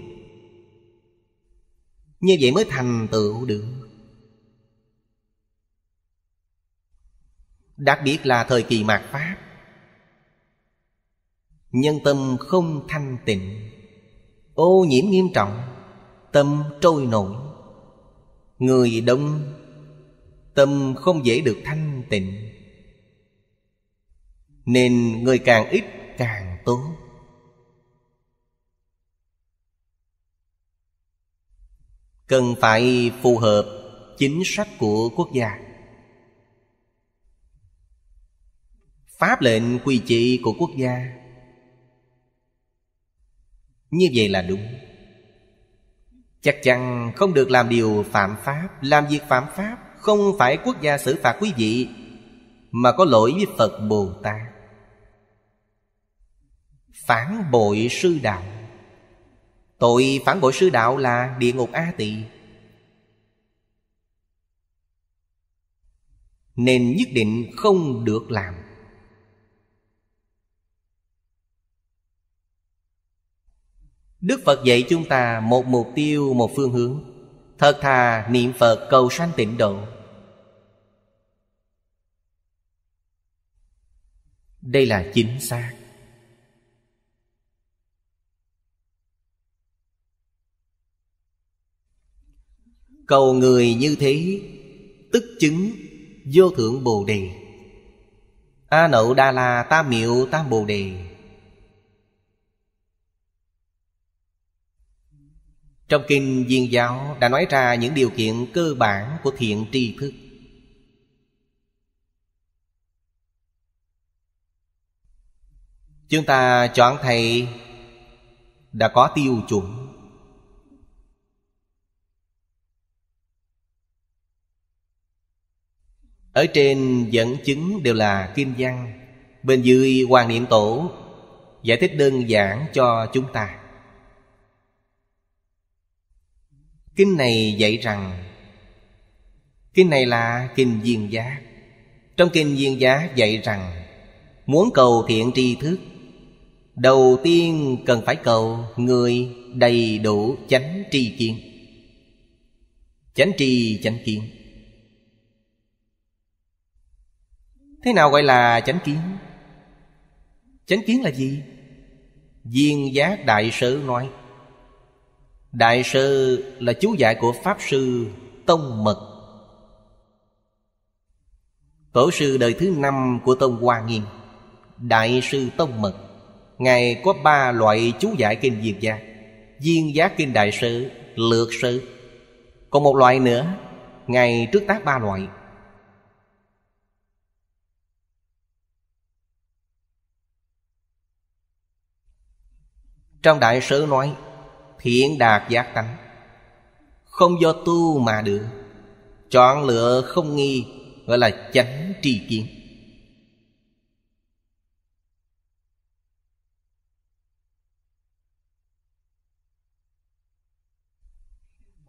S1: Như vậy mới thành tựu được Đặc biệt là thời kỳ mạt Pháp Nhân tâm không thanh tịnh Ô nhiễm nghiêm trọng Tâm trôi nổi Người đông Tâm không dễ được thanh tịnh Nên người càng ít càng tốt Cần phải phù hợp chính sách của quốc gia pháp lệnh quy trị của quốc gia như vậy là đúng chắc chắn không được làm điều phạm pháp làm việc phạm pháp không phải quốc gia xử phạt quý vị mà có lỗi với phật bồ tát phản bội sư đạo tội phản bội sư đạo là địa ngục a tỳ nên nhất định không được làm Đức Phật dạy chúng ta một mục tiêu, một phương hướng Thật thà niệm Phật cầu sanh tịnh độ Đây là chính xác Cầu người như thế Tức chứng vô thượng Bồ Đề A Nậu Đa La Tam Miệu Tam Bồ Đề Trong kinh Duyên Giáo đã nói ra những điều kiện cơ bản của thiện tri thức Chúng ta chọn thầy đã có tiêu chuẩn Ở trên dẫn chứng đều là kim văn Bên dưới Hoàng Niệm Tổ Giải thích đơn giản cho chúng ta Kinh này dạy rằng Kinh này là Kinh viên giá Trong Kinh viên giá dạy rằng Muốn cầu thiện tri thức Đầu tiên cần phải cầu Người đầy đủ chánh tri kiến Chánh tri chánh kiến Thế nào gọi là chánh kiến? Chánh kiến là gì? viên giác đại sớ nói Đại sư là chú giải của Pháp sư Tông Mật Tổ sư đời thứ năm của Tông Hoa Nghiêm Đại sư Tông Mật Ngài có ba loại chú giải kinh diệt gia Duyên giá kinh đại sư, lược sư Còn một loại nữa Ngài trước tác ba loại Trong đại sứ nói Thiện đạt giác tánh Không do tu mà được Chọn lựa không nghi Gọi là chánh tri kiến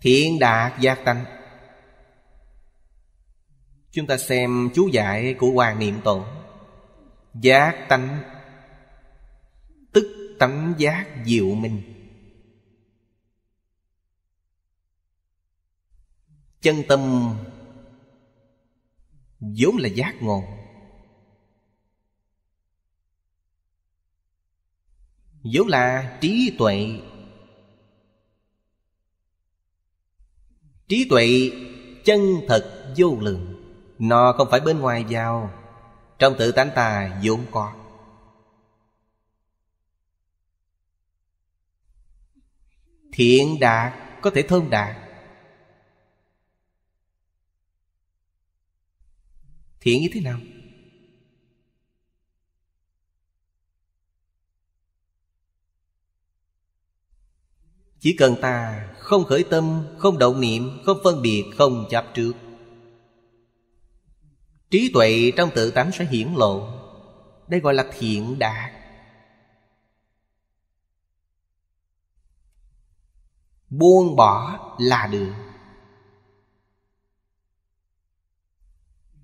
S1: Thiện đạt giác tánh Chúng ta xem chú giải của Hoàng Niệm Tổ Giác tánh Tức tánh giác diệu minh chân tâm vốn là giác ngộ vốn là trí tuệ trí tuệ chân thật vô lượng nó không phải bên ngoài vào trong tự tánh ta vốn có thiện đạt có thể thông đạt thiện như thế nào chỉ cần ta không khởi tâm không động niệm không phân biệt không chấp trước trí tuệ trong tự tánh sẽ hiển lộ đây gọi là thiện đạt buông bỏ là được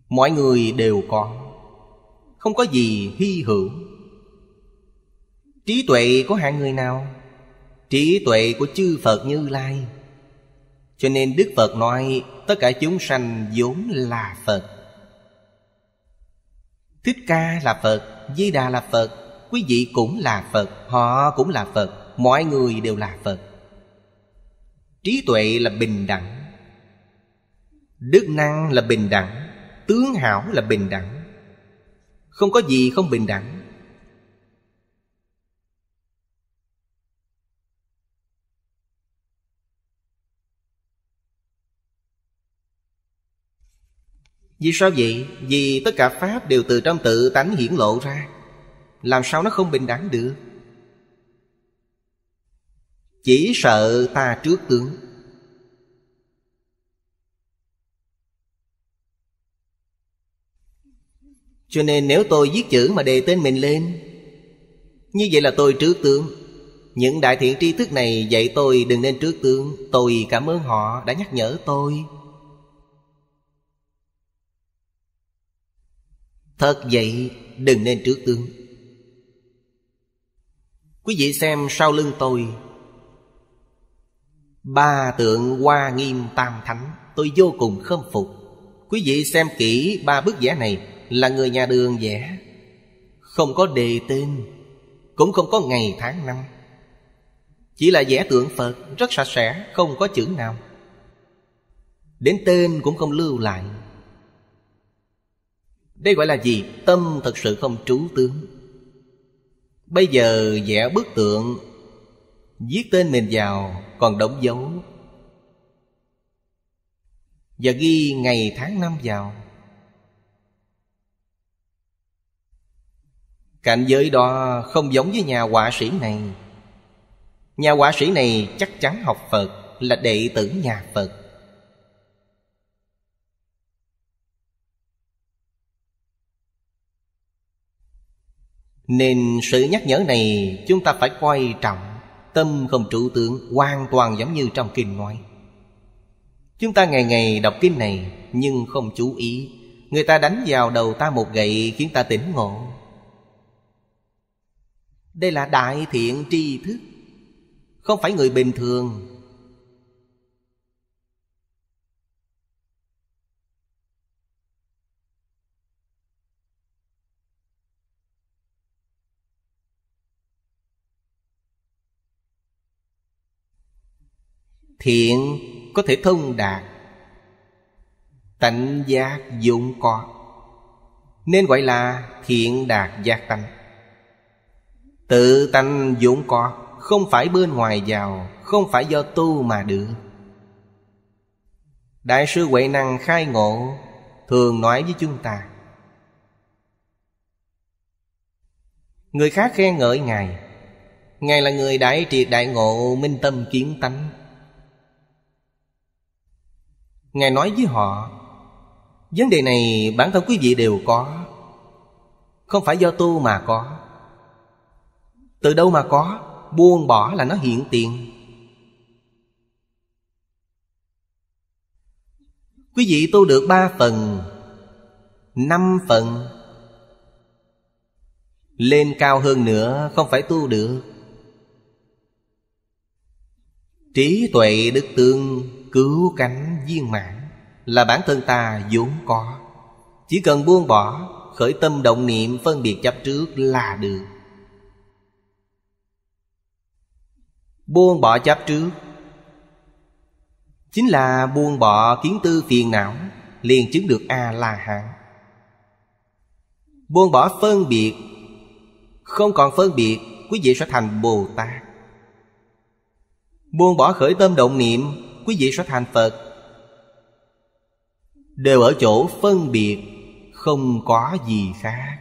S1: mọi người đều có không có gì hy hữu trí tuệ của hạng người nào trí tuệ của chư phật như lai cho nên đức phật nói tất cả chúng sanh vốn là phật thích ca là phật di đà là phật quý vị cũng là phật họ cũng là phật mọi người đều là phật trí tuệ là bình đẳng đức năng là bình đẳng Tướng hảo là bình đẳng Không có gì không bình đẳng Vì sao vậy? Vì tất cả Pháp đều từ trong tự tánh hiển lộ ra Làm sao nó không bình đẳng được? Chỉ sợ ta trước tướng Cho nên nếu tôi viết chữ mà đề tên mình lên Như vậy là tôi trước tướng Những đại thiện tri thức này dạy tôi đừng nên trước tướng Tôi cảm ơn họ đã nhắc nhở tôi Thật vậy đừng nên trước tướng Quý vị xem sau lưng tôi Ba tượng hoa nghiêm tam thánh Tôi vô cùng khâm phục Quý vị xem kỹ ba bức vẽ này là người nhà đường vẽ Không có đề tên Cũng không có ngày tháng năm Chỉ là vẽ tượng Phật Rất sạch sẽ không có chữ nào Đến tên cũng không lưu lại Đây gọi là gì? Tâm thật sự không trú tướng Bây giờ vẽ bức tượng Viết tên mình vào còn đóng dấu Và ghi ngày tháng năm vào Cảnh giới đó không giống với nhà họa sĩ này Nhà họa sĩ này chắc chắn học Phật Là đệ tử nhà Phật Nên sự nhắc nhở này chúng ta phải coi trọng Tâm không trụ tượng hoàn toàn giống như trong kinh nói Chúng ta ngày ngày đọc kinh này nhưng không chú ý Người ta đánh vào đầu ta một gậy khiến ta tỉnh ngộ đây là đại thiện tri thức Không phải người bình thường Thiện có thể thông đạt Tạnh giác dụng có Nên gọi là thiện đạt giác tánh Tự tánh vốn có Không phải bên ngoài vào Không phải do tu mà được Đại sư Huệ Năng khai ngộ Thường nói với chúng ta Người khác khen ngợi Ngài Ngài là người đại triệt đại ngộ Minh tâm kiến tánh Ngài nói với họ Vấn đề này bản thân quý vị đều có Không phải do tu mà có từ đâu mà có buông bỏ là nó hiện tiền quý vị tu được ba phần năm phần lên cao hơn nữa không phải tu được trí tuệ đức tương cứu cánh viên mãn là bản thân ta vốn có chỉ cần buông bỏ khởi tâm động niệm phân biệt chấp trước là được Buông bỏ chấp trước Chính là buông bỏ kiến tư phiền não Liền chứng được A-la-hán Buông bỏ phân biệt Không còn phân biệt Quý vị sẽ thành Bồ-Tát Buông bỏ khởi tâm động niệm Quý vị sẽ thành Phật Đều ở chỗ phân biệt Không có gì khác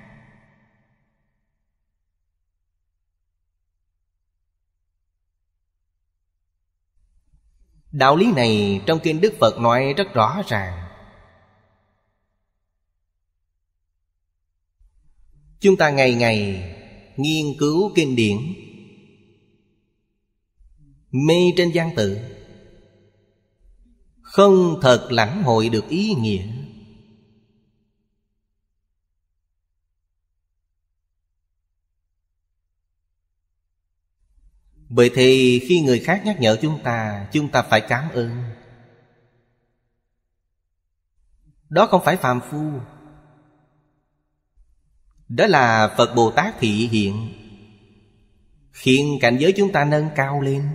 S1: Đạo lý này trong kinh Đức Phật nói rất rõ ràng Chúng ta ngày ngày nghiên cứu kinh điển Mê trên gian tự Không thật lãnh hội được ý nghĩa vậy thì khi người khác nhắc nhở chúng ta Chúng ta phải cảm ơn Đó không phải phàm phu Đó là Phật Bồ Tát thị hiện Khiến cảnh giới chúng ta nâng cao lên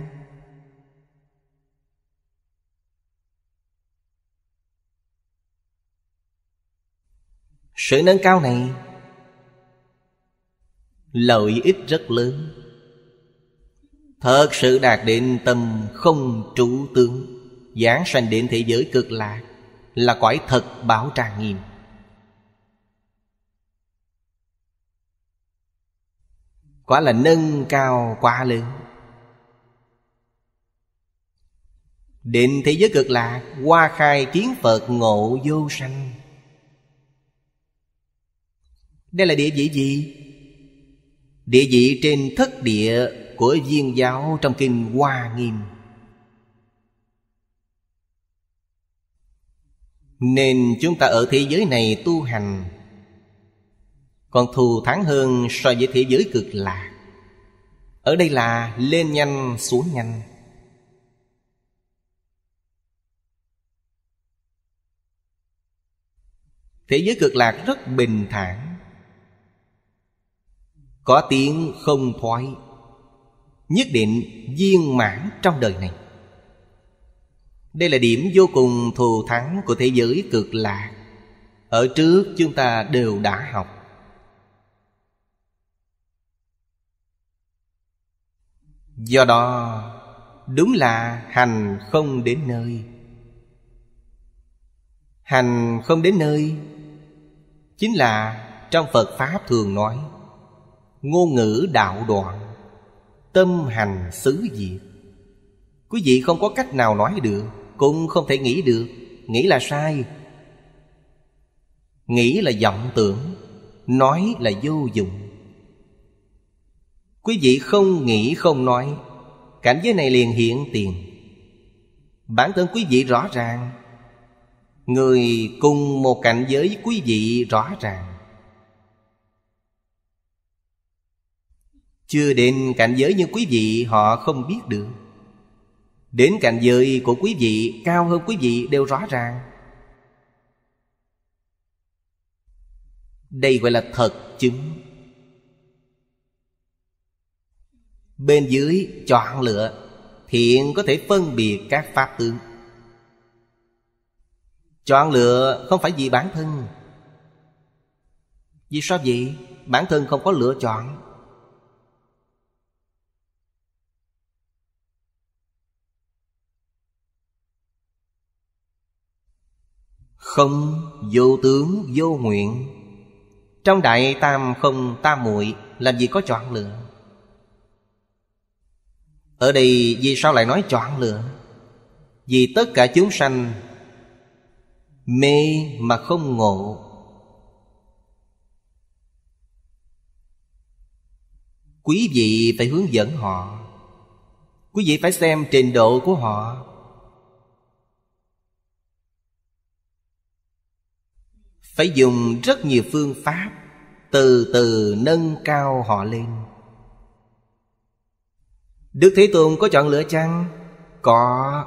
S1: Sự nâng cao này Lợi ích rất lớn Thật sự đạt đến tâm không trụ tướng Giảng sanh đến thế giới cực lạc Là quả thật bảo trang nghiêm Quả là nâng cao quá lớn Định thế giới cực lạc qua khai kiến Phật ngộ vô sanh Đây là địa vị gì? Địa vị trên thất địa của viên giáo trong kinh Hoa Nghiêm Nên chúng ta ở thế giới này tu hành Còn thù thắng hơn so với thế giới cực lạc Ở đây là lên nhanh xuống nhanh Thế giới cực lạc rất bình thản Có tiếng không thoái nhất định viên mãn trong đời này đây là điểm vô cùng thù thắng của thế giới cực lạc ở trước chúng ta đều đã học do đó đúng là hành không đến nơi hành không đến nơi chính là trong phật pháp thường nói ngôn ngữ đạo đoạn Tâm hành xứ diệt Quý vị không có cách nào nói được Cũng không thể nghĩ được Nghĩ là sai Nghĩ là vọng tưởng Nói là vô dụng Quý vị không nghĩ không nói Cảnh giới này liền hiện tiền Bản thân quý vị rõ ràng Người cùng một cảnh giới quý vị rõ ràng Chưa đến cảnh giới như quý vị họ không biết được Đến cảnh giới của quý vị Cao hơn quý vị đều rõ ràng Đây gọi là thật chứng Bên dưới chọn lựa Thiện có thể phân biệt các pháp tướng Chọn lựa không phải vì bản thân Vì sao vậy? Bản thân không có lựa chọn Không vô tướng vô nguyện Trong đại tam không tam muội Làm gì có chọn lựa Ở đây vì sao lại nói chọn lựa Vì tất cả chúng sanh Mê mà không ngộ Quý vị phải hướng dẫn họ Quý vị phải xem trình độ của họ phải dùng rất nhiều phương pháp từ từ nâng cao họ lên đức thế tôn có chọn lựa chăng có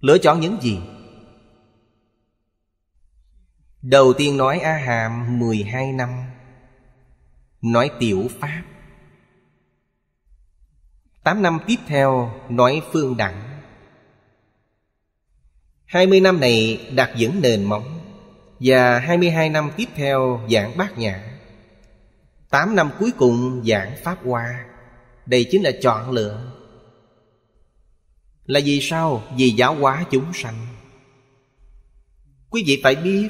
S1: lựa chọn những gì đầu tiên nói a hàm mười hai năm nói tiểu pháp tám năm tiếp theo nói phương đẳng hai mươi năm này đặt dẫn nền móng và 22 năm tiếp theo giảng Bát Nhã 8 năm cuối cùng giảng Pháp Hoa Đây chính là chọn lựa Là vì sao? Vì giáo hóa chúng sanh Quý vị phải biết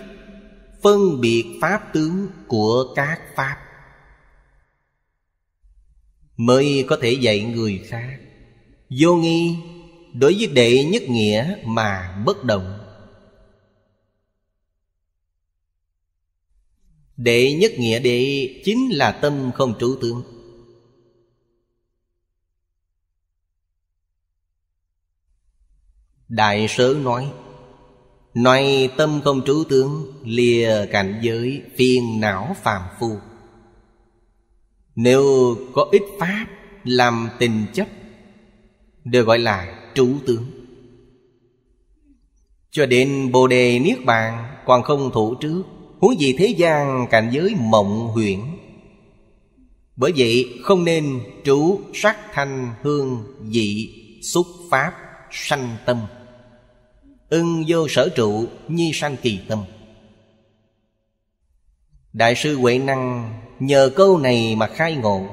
S1: Phân biệt Pháp tướng của các Pháp Mới có thể dạy người khác Vô nghi đối với đệ nhất nghĩa mà bất động Đệ nhất nghĩa đệ chính là tâm không trụ tướng Đại sớ nói Nói tâm không trú tướng Lìa cảnh giới phiền não phàm phu Nếu có ít pháp Làm tình chấp Đều gọi là trú tướng Cho đến Bồ Đề Niết Bàn Còn không thủ trước huống gì thế gian cảnh giới mộng huyễn bởi vậy không nên trú sắc thanh hương dị xúc pháp sanh tâm ưng vô sở trụ nhi sanh kỳ tâm đại sư huệ năng nhờ câu này mà khai ngộ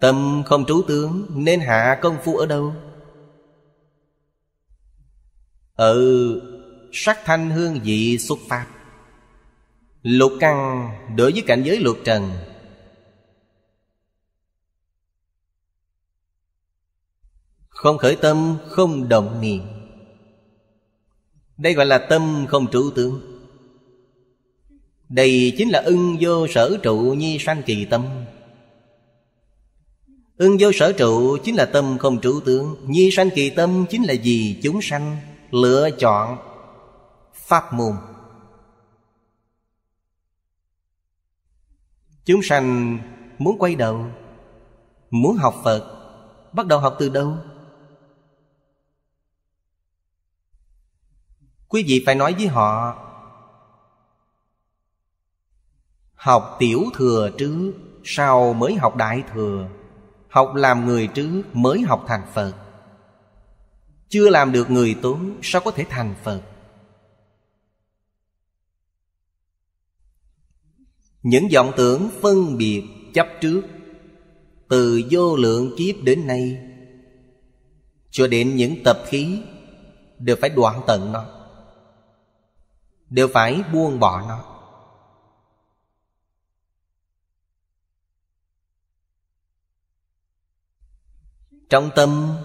S1: tâm không trú tướng nên hạ công phu ở đâu ở ừ, Sắc thanh hương vị xuất phát Lục căn đối với cảnh giới lục trần Không khởi tâm không động niệm Đây gọi là tâm không trụ tướng Đây chính là ưng vô sở trụ nhi sanh kỳ tâm Ưng vô sở trụ chính là tâm không trụ tướng Nhi sanh kỳ tâm chính là gì chúng sanh lựa chọn pháp môn chúng sanh muốn quay đầu muốn học phật bắt đầu học từ đâu quý vị phải nói với họ học tiểu thừa trước sau mới học đại thừa học làm người trước mới học thành phật chưa làm được người tối sao có thể thành phật những vọng tưởng phân biệt chấp trước từ vô lượng kiếp đến nay cho đến những tập khí đều phải đoạn tận nó đều phải buông bỏ nó trong tâm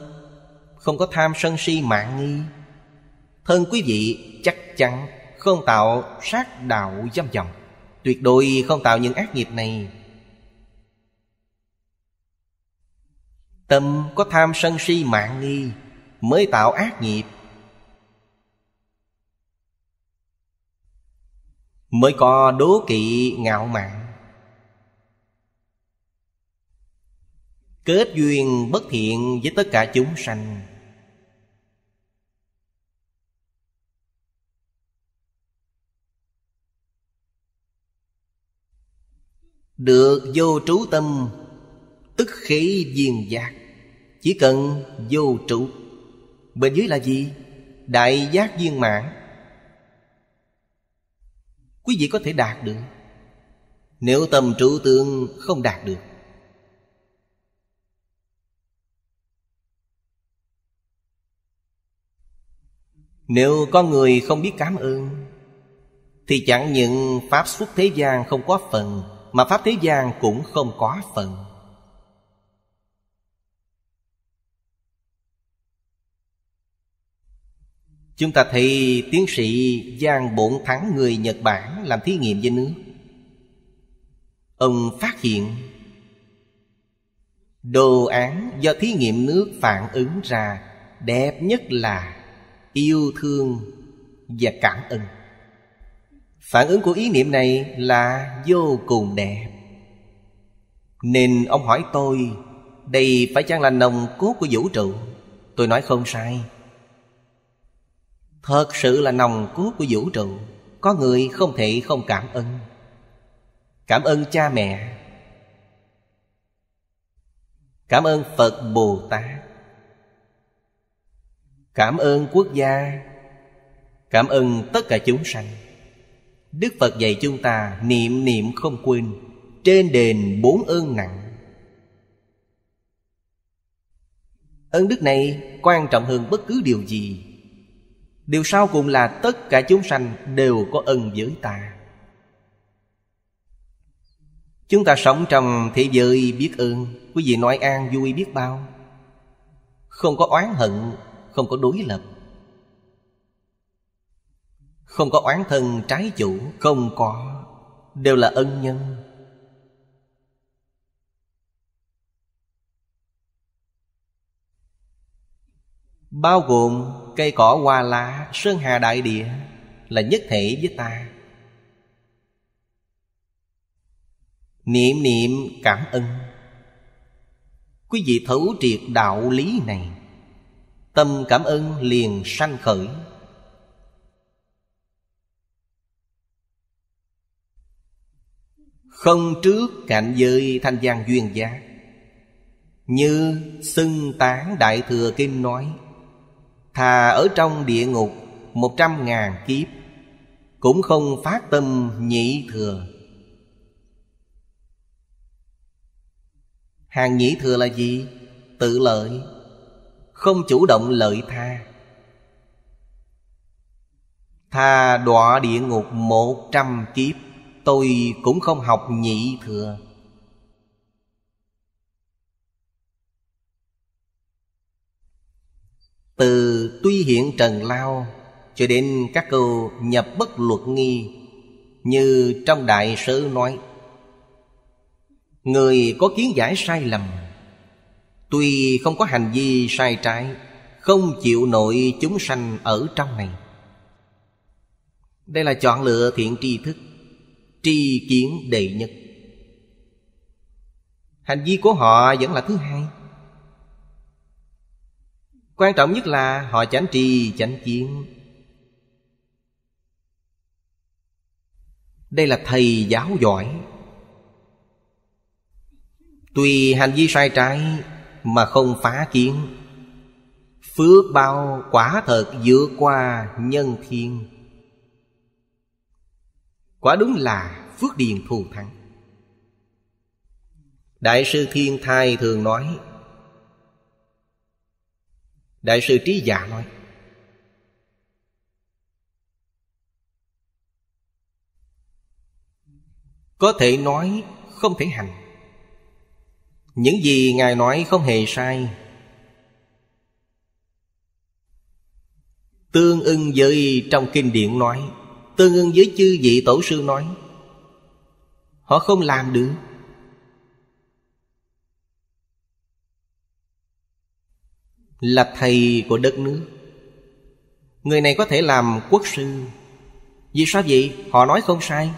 S1: không có tham sân si mạng nghi Thân quý vị chắc chắn Không tạo sát đạo dâm dòng Tuyệt đối không tạo những ác nghiệp này Tâm có tham sân si mạng nghi Mới tạo ác nghiệp Mới có đố kỵ ngạo mạn Kết duyên bất thiện với tất cả chúng sanh Được vô trú tâm Tức khí viên giác Chỉ cần vô trụ Bên dưới là gì? Đại giác viên mãn Quý vị có thể đạt được Nếu tâm trụ tương không đạt được Nếu con người không biết cảm ơn Thì chẳng những Pháp xuất thế gian không có phần mà pháp thế gian cũng không có phần chúng ta thấy tiến sĩ giang bổn thắng người nhật bản làm thí nghiệm với nước ông phát hiện đồ án do thí nghiệm nước phản ứng ra đẹp nhất là yêu thương và cảm ơn phản ứng của ý niệm này là vô cùng đẹp nên ông hỏi tôi đây phải chăng là nồng cốt của vũ trụ tôi nói không sai thật sự là nồng cốt của vũ trụ có người không thể không cảm ơn cảm ơn cha mẹ cảm ơn phật bồ tát cảm ơn quốc gia cảm ơn tất cả chúng sanh Đức Phật dạy chúng ta niệm niệm không quên Trên đền bốn ơn nặng Ơn đức này quan trọng hơn bất cứ điều gì Điều sau cùng là tất cả chúng sanh đều có ân với ta Chúng ta sống trong thế giới biết ơn Quý vị nói an vui biết bao Không có oán hận Không có đối lập không có oán thân trái chủ Không có Đều là ân nhân Bao gồm cây cỏ hoa lá Sơn hà đại địa Là nhất thể với ta Niệm niệm cảm ơn Quý vị thấu triệt đạo lý này Tâm cảm ơn liền sanh khởi Không trước cạnh giới thanh gian duyên giá Như xưng tán Đại Thừa Kim nói Thà ở trong địa ngục Một trăm ngàn kiếp Cũng không phát tâm nhị thừa Hàng nhị thừa là gì? Tự lợi Không chủ động lợi tha tha đọa địa ngục một trăm kiếp Tôi cũng không học nhị thừa Từ tuy hiện trần lao Cho đến các câu nhập bất luật nghi Như trong đại sứ nói Người có kiến giải sai lầm Tuy không có hành vi sai trái Không chịu nội chúng sanh ở trong này Đây là chọn lựa thiện tri thức tri kiến đệ nhất hành vi của họ vẫn là thứ hai quan trọng nhất là họ chánh trì chánh kiến đây là thầy giáo giỏi tùy hành vi sai trái mà không phá kiến phước bao quả thật vượt qua nhân thiên Quả đúng là phước điền thù thắng Đại sư Thiên Thai thường nói Đại sư Trí Giả nói Có thể nói không thể hành Những gì Ngài nói không hề sai Tương ưng với trong kinh điển nói Tương ứng với chư vị tổ sư nói Họ không làm được Là thầy của đất nước Người này có thể làm quốc sư Vì sao vậy? Họ nói không sai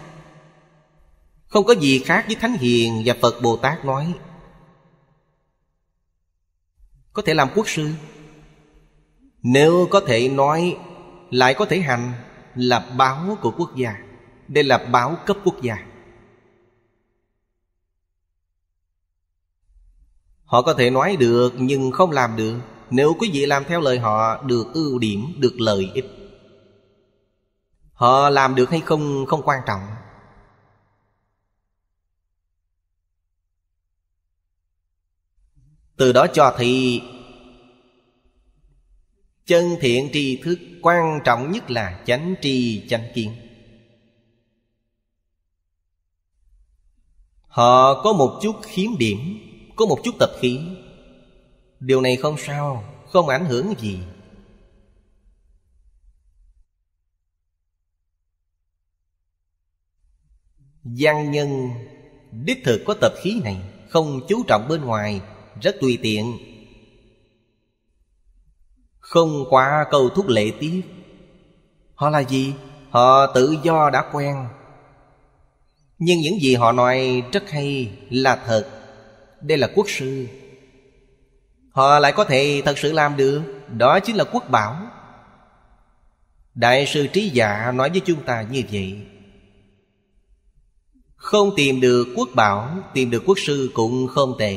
S1: Không có gì khác với Thánh Hiền và Phật Bồ Tát nói Có thể làm quốc sư Nếu có thể nói Lại có thể hành là báo của quốc gia đây là báo cấp quốc gia họ có thể nói được nhưng không làm được nếu quý vị làm theo lời họ được ưu điểm được lợi ích họ làm được hay không không quan trọng từ đó cho thì chân thiện tri thức quan trọng nhất là chánh tri chánh kiến họ có một chút khiếm điểm có một chút tập khí điều này không sao không ảnh hưởng gì gian nhân đích thực có tập khí này không chú trọng bên ngoài rất tùy tiện không qua cầu thúc lệ tiếp Họ là gì? Họ tự do đã quen Nhưng những gì họ nói rất hay là thật Đây là quốc sư Họ lại có thể thật sự làm được Đó chính là quốc bảo Đại sư trí giả dạ nói với chúng ta như vậy Không tìm được quốc bảo Tìm được quốc sư cũng không tệ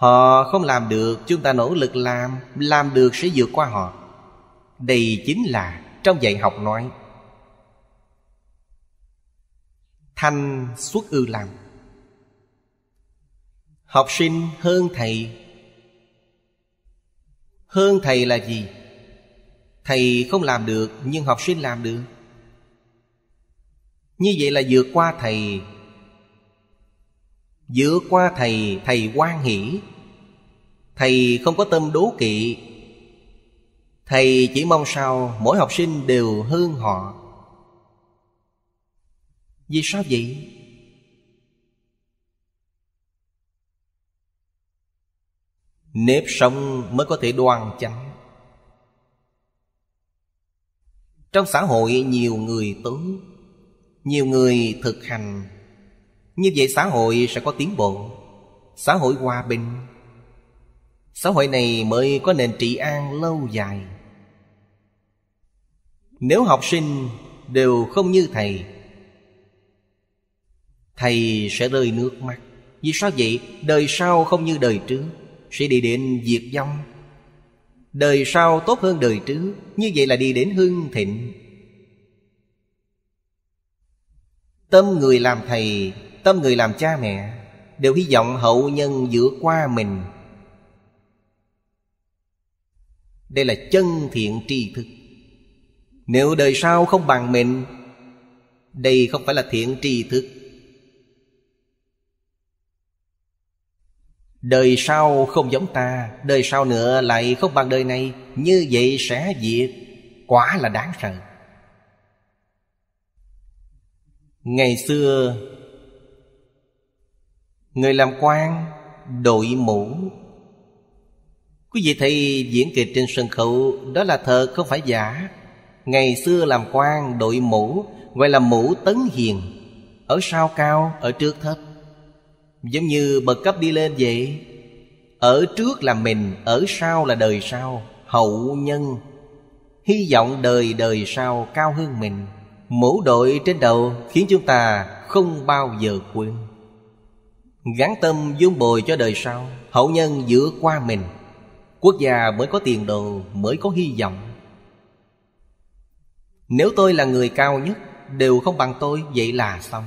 S1: Họ không làm được Chúng ta nỗ lực làm Làm được sẽ vượt qua họ Đây chính là trong dạy học nói Thanh xuất ư làm Học sinh hơn thầy Hơn thầy là gì? Thầy không làm được nhưng học sinh làm được Như vậy là vượt qua thầy Dựa qua thầy, thầy quan hỷ Thầy không có tâm đố kỵ Thầy chỉ mong sao mỗi học sinh đều hơn họ Vì sao vậy? Nếp sống mới có thể đoan chánh Trong xã hội nhiều người tốt Nhiều người thực hành như vậy xã hội sẽ có tiến bộ Xã hội hòa bình Xã hội này mới có nền trị an lâu dài Nếu học sinh đều không như thầy Thầy sẽ rơi nước mắt Vì sao vậy? Đời sau không như đời trước Sẽ đi đến diệt vong Đời sau tốt hơn đời trước Như vậy là đi đến hưng thịnh Tâm người làm thầy Tâm người làm cha mẹ Đều hy vọng hậu nhân vượt qua mình Đây là chân thiện tri thức Nếu đời sau không bằng mình Đây không phải là thiện tri thức Đời sau không giống ta Đời sau nữa lại không bằng đời này Như vậy sẽ diệt Quả là đáng sợ Ngày xưa Người làm quan đội mũ Quý vị thấy diễn kịch trên sân khấu Đó là thật không phải giả Ngày xưa làm quan đội mũ Gọi là mũ tấn hiền Ở sau cao, ở trước thấp Giống như bậc cấp đi lên vậy Ở trước là mình, ở sau là đời sau Hậu nhân Hy vọng đời đời sau cao hơn mình Mũ đội trên đầu khiến chúng ta không bao giờ quên gắn tâm vun bồi cho đời sau hậu nhân dựa qua mình quốc gia mới có tiền đồ mới có hy vọng nếu tôi là người cao nhất đều không bằng tôi vậy là xong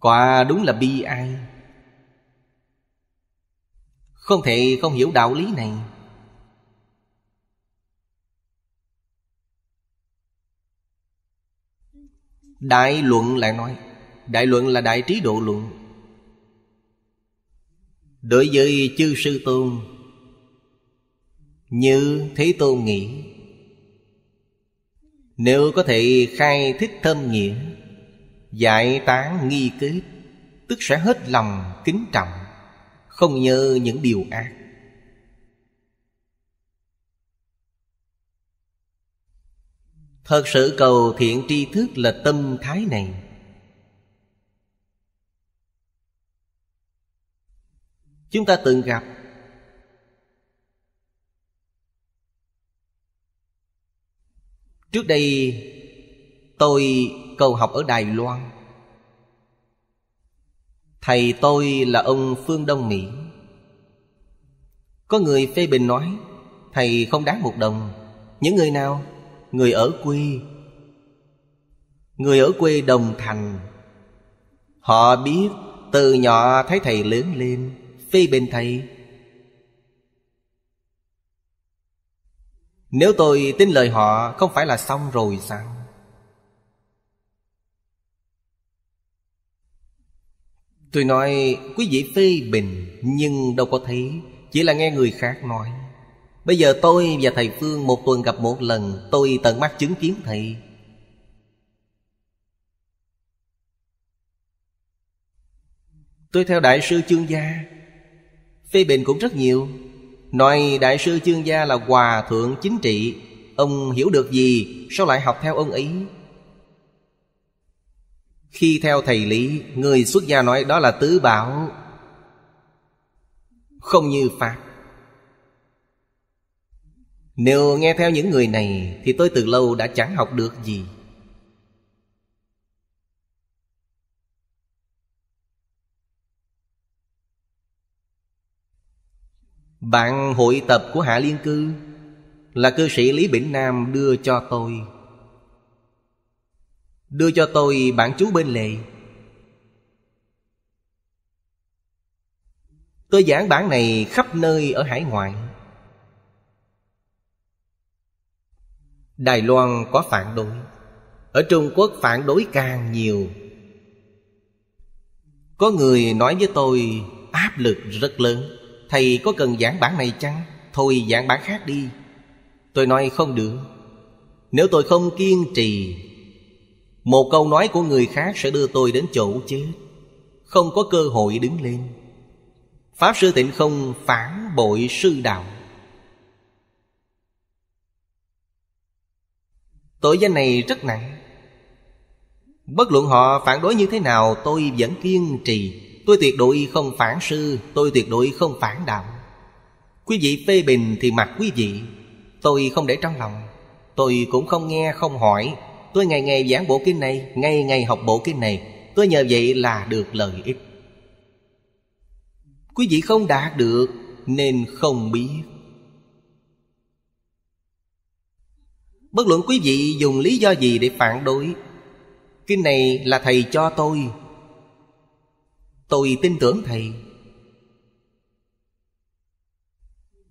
S1: quả đúng là bi ai không thể không hiểu đạo lý này Đại luận lại nói Đại luận là đại trí độ luận Đối với chư sư tôn Như Thế Tôn nghĩ Nếu có thể khai thích thâm nghĩa Giải tán nghi kết Tức sẽ hết lòng kính trọng Không nhớ những điều ác thật sự cầu thiện tri thức là tâm thái này chúng ta từng gặp trước đây tôi cầu học ở đài loan thầy tôi là ông phương đông mỹ có người phê bình nói thầy không đáng một đồng những người nào người ở quê người ở quê đồng thành họ biết từ nhỏ thấy thầy lớn lên phê bên thầy nếu tôi tin lời họ không phải là xong rồi sao tôi nói quý vị phê bình nhưng đâu có thấy chỉ là nghe người khác nói Bây giờ tôi và thầy Phương một tuần gặp một lần Tôi tận mắt chứng kiến thầy Tôi theo Đại sư Chương Gia Phê bình cũng rất nhiều Nói Đại sư Chương Gia là hòa thượng chính trị Ông hiểu được gì Sao lại học theo ông ấy Khi theo thầy Lý Người xuất gia nói đó là tứ bảo Không như Phật nếu nghe theo những người này Thì tôi từ lâu đã chẳng học được gì Bạn hội tập của Hạ Liên Cư Là cư sĩ Lý Bỉnh Nam đưa cho tôi Đưa cho tôi bản chú bên lề Tôi giảng bản này khắp nơi ở hải ngoại Đài Loan có phản đối Ở Trung Quốc phản đối càng nhiều Có người nói với tôi áp lực rất lớn Thầy có cần giảng bản này chăng? Thôi giảng bản khác đi Tôi nói không được Nếu tôi không kiên trì Một câu nói của người khác sẽ đưa tôi đến chỗ chết Không có cơ hội đứng lên Pháp Sư Tịnh không phản bội sư đạo Tội danh này rất nặng Bất luận họ phản đối như thế nào Tôi vẫn kiên trì Tôi tuyệt đối không phản sư Tôi tuyệt đối không phản đạo Quý vị phê bình thì mặc quý vị Tôi không để trong lòng Tôi cũng không nghe không hỏi Tôi ngày ngày giảng bộ kinh này Ngày ngày học bộ kinh này Tôi nhờ vậy là được lợi ích Quý vị không đạt được Nên không biết Bất luận quý vị dùng lý do gì để phản đối Kinh này là thầy cho tôi Tôi tin tưởng thầy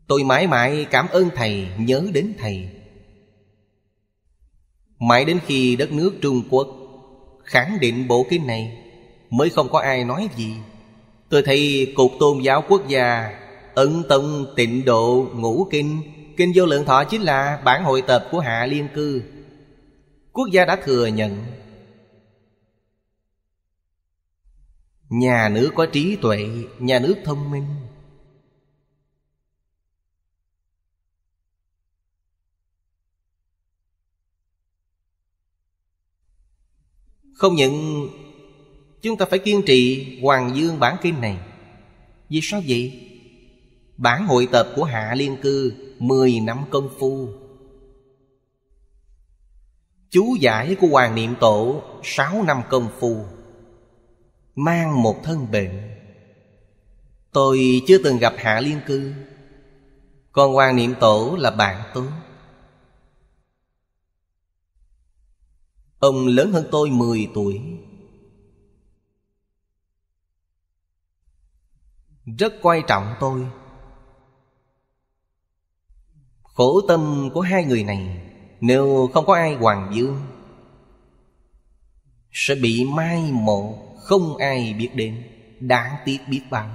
S1: Tôi mãi mãi cảm ơn thầy Nhớ đến thầy Mãi đến khi đất nước Trung Quốc Khẳng định bộ kinh này Mới không có ai nói gì Tôi thấy Cục Tôn giáo Quốc gia Ấn tông tịnh độ ngũ kinh Kinh Vô Lượng Thọ chính là bản hội tập của Hạ Liên Cư Quốc gia đã thừa nhận Nhà nữ có trí tuệ, nhà nước thông minh Không những chúng ta phải kiên trì Hoàng Dương bản kinh này Vì sao vậy? Bản hội tập của Hạ Liên Cư mười năm công phu Chú giải của Hoàng Niệm Tổ sáu năm công phu Mang một thân bệnh Tôi chưa từng gặp Hạ Liên Cư Còn Hoàng Niệm Tổ là bạn tôi Ông lớn hơn tôi mười tuổi Rất quan trọng tôi Khổ tâm của hai người này Nếu không có ai hoàng dương Sẽ bị mai một Không ai biết đến Đáng tiếc biết bao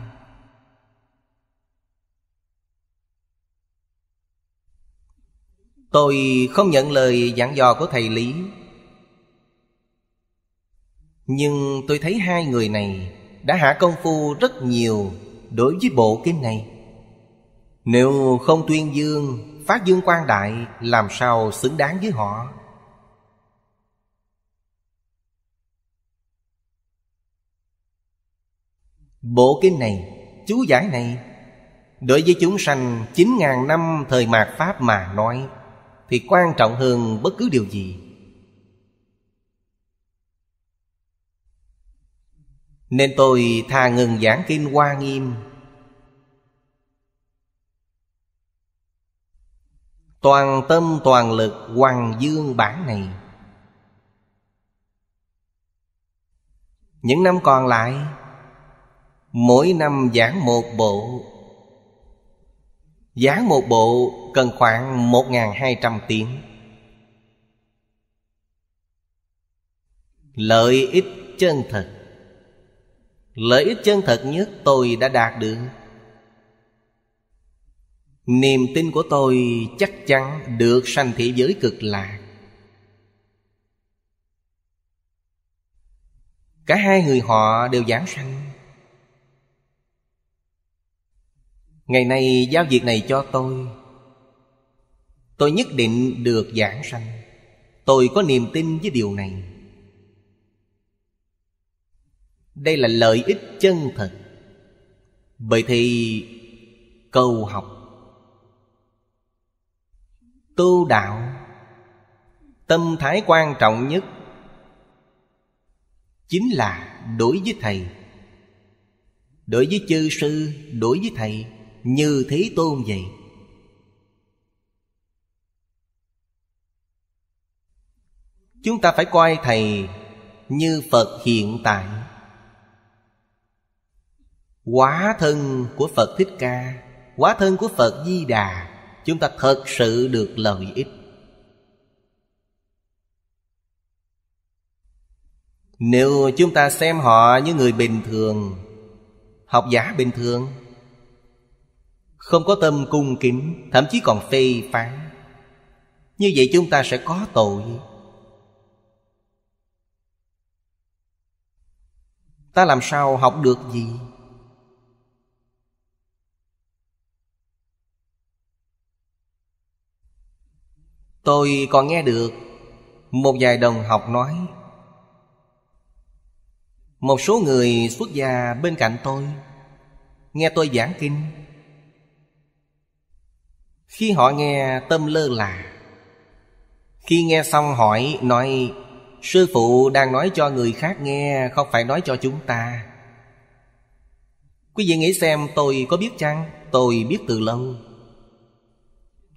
S1: Tôi không nhận lời giảng dò của thầy Lý Nhưng tôi thấy hai người này Đã hạ công phu rất nhiều Đối với bộ kinh này Nếu không tuyên dương phát dương quan đại Làm sao xứng đáng với họ Bộ kinh này Chú giải này Đối với chúng sanh chín ngàn năm thời mạt Pháp mà nói Thì quan trọng hơn bất cứ điều gì Nên tôi thà ngừng giảng kinh Hoa Nghiêm Toàn tâm toàn lực hoàng dương bản này Những năm còn lại Mỗi năm giảng một bộ Giảng một bộ cần khoảng một ngàn hai trăm tiếng Lợi ích chân thật Lợi ích chân thật nhất tôi đã đạt được Niềm tin của tôi chắc chắn được sanh thế giới cực lạc Cả hai người họ đều giảng sanh Ngày nay giao việc này cho tôi Tôi nhất định được giảng sanh Tôi có niềm tin với điều này Đây là lợi ích chân thật Bởi thì cầu học tu đạo tâm thái quan trọng nhất chính là đối với thầy đối với chư sư đối với thầy như thế tôn vậy chúng ta phải coi thầy như phật hiện tại quá thân của phật thích ca quá thân của phật di đà chúng ta thật sự được lợi ích nếu chúng ta xem họ như người bình thường học giả bình thường không có tâm cung kính thậm chí còn phê phán như vậy chúng ta sẽ có tội ta làm sao học được gì Tôi còn nghe được Một vài đồng học nói Một số người xuất gia bên cạnh tôi Nghe tôi giảng kinh Khi họ nghe tâm lơ là Khi nghe xong hỏi nói Sư phụ đang nói cho người khác nghe Không phải nói cho chúng ta Quý vị nghĩ xem tôi có biết chăng Tôi biết từ lâu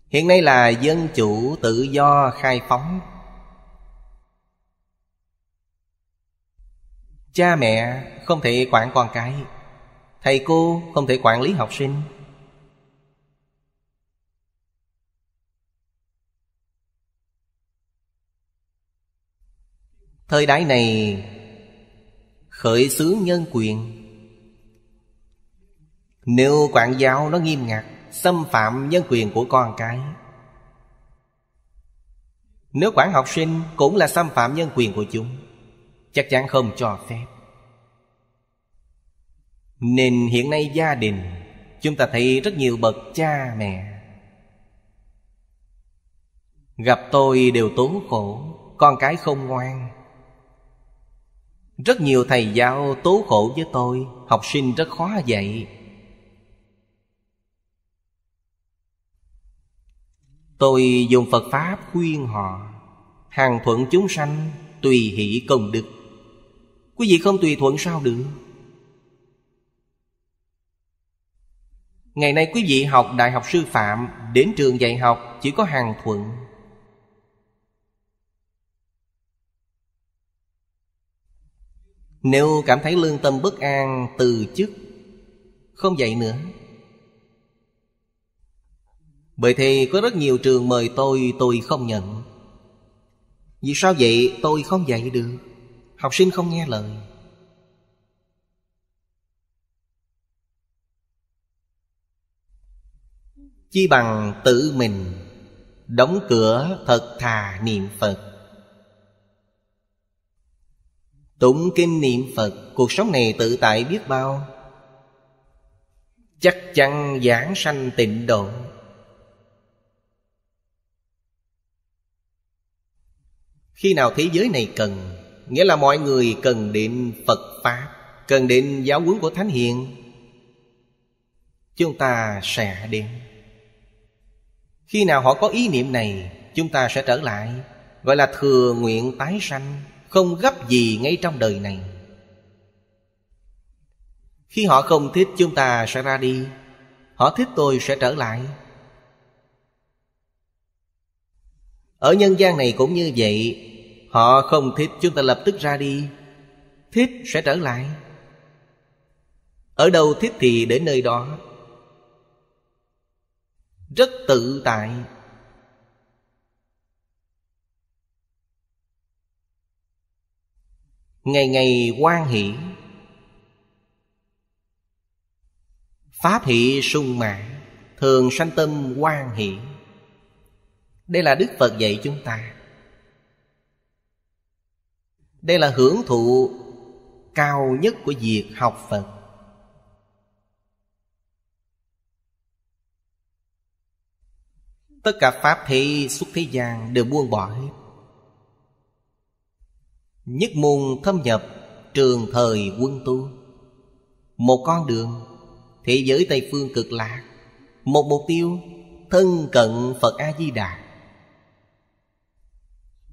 S1: hiện nay là dân chủ tự do khai phóng cha mẹ không thể quản con cái thầy cô không thể quản lý học sinh thời đại này khởi xướng nhân quyền nếu quản giáo nó nghiêm ngặt xâm phạm nhân quyền của con cái nếu quản học sinh cũng là xâm phạm nhân quyền của chúng chắc chắn không cho phép nên hiện nay gia đình chúng ta thấy rất nhiều bậc cha mẹ gặp tôi đều tốn khổ con cái không ngoan rất nhiều thầy giáo tố khổ với tôi học sinh rất khó dạy Tôi dùng Phật Pháp khuyên họ Hàng thuận chúng sanh Tùy hỷ công đức Quý vị không tùy thuận sao được Ngày nay quý vị học đại học sư phạm Đến trường dạy học chỉ có hàng thuận Nếu cảm thấy lương tâm bất an từ chức Không dạy nữa bởi thế có rất nhiều trường mời tôi tôi không nhận Vì sao vậy tôi không dạy được Học sinh không nghe lời Chi bằng tự mình Đóng cửa thật thà niệm Phật Tụng kinh niệm Phật Cuộc sống này tự tại biết bao Chắc chắn giảng sanh tịnh độ khi nào thế giới này cần nghĩa là mọi người cần đến phật pháp cần đến giáo huấn của thánh hiền chúng ta sẽ đến khi nào họ có ý niệm này chúng ta sẽ trở lại gọi là thừa nguyện tái sanh không gấp gì ngay trong đời này khi họ không thích chúng ta sẽ ra đi họ thích tôi sẽ trở lại Ở nhân gian này cũng như vậy Họ không thích chúng ta lập tức ra đi Thích sẽ trở lại Ở đâu thích thì đến nơi đó Rất tự tại Ngày ngày quan hỷ Pháp hỷ sung mãn Thường sanh tâm quan hỷ đây là Đức Phật dạy chúng ta Đây là hưởng thụ cao nhất của việc học Phật Tất cả Pháp thị xuất thế gian đều buông bỏ hết Nhất môn thâm nhập trường thời quân tu Một con đường Thế giới Tây Phương cực lạc Một mục tiêu thân cận Phật A-di-đà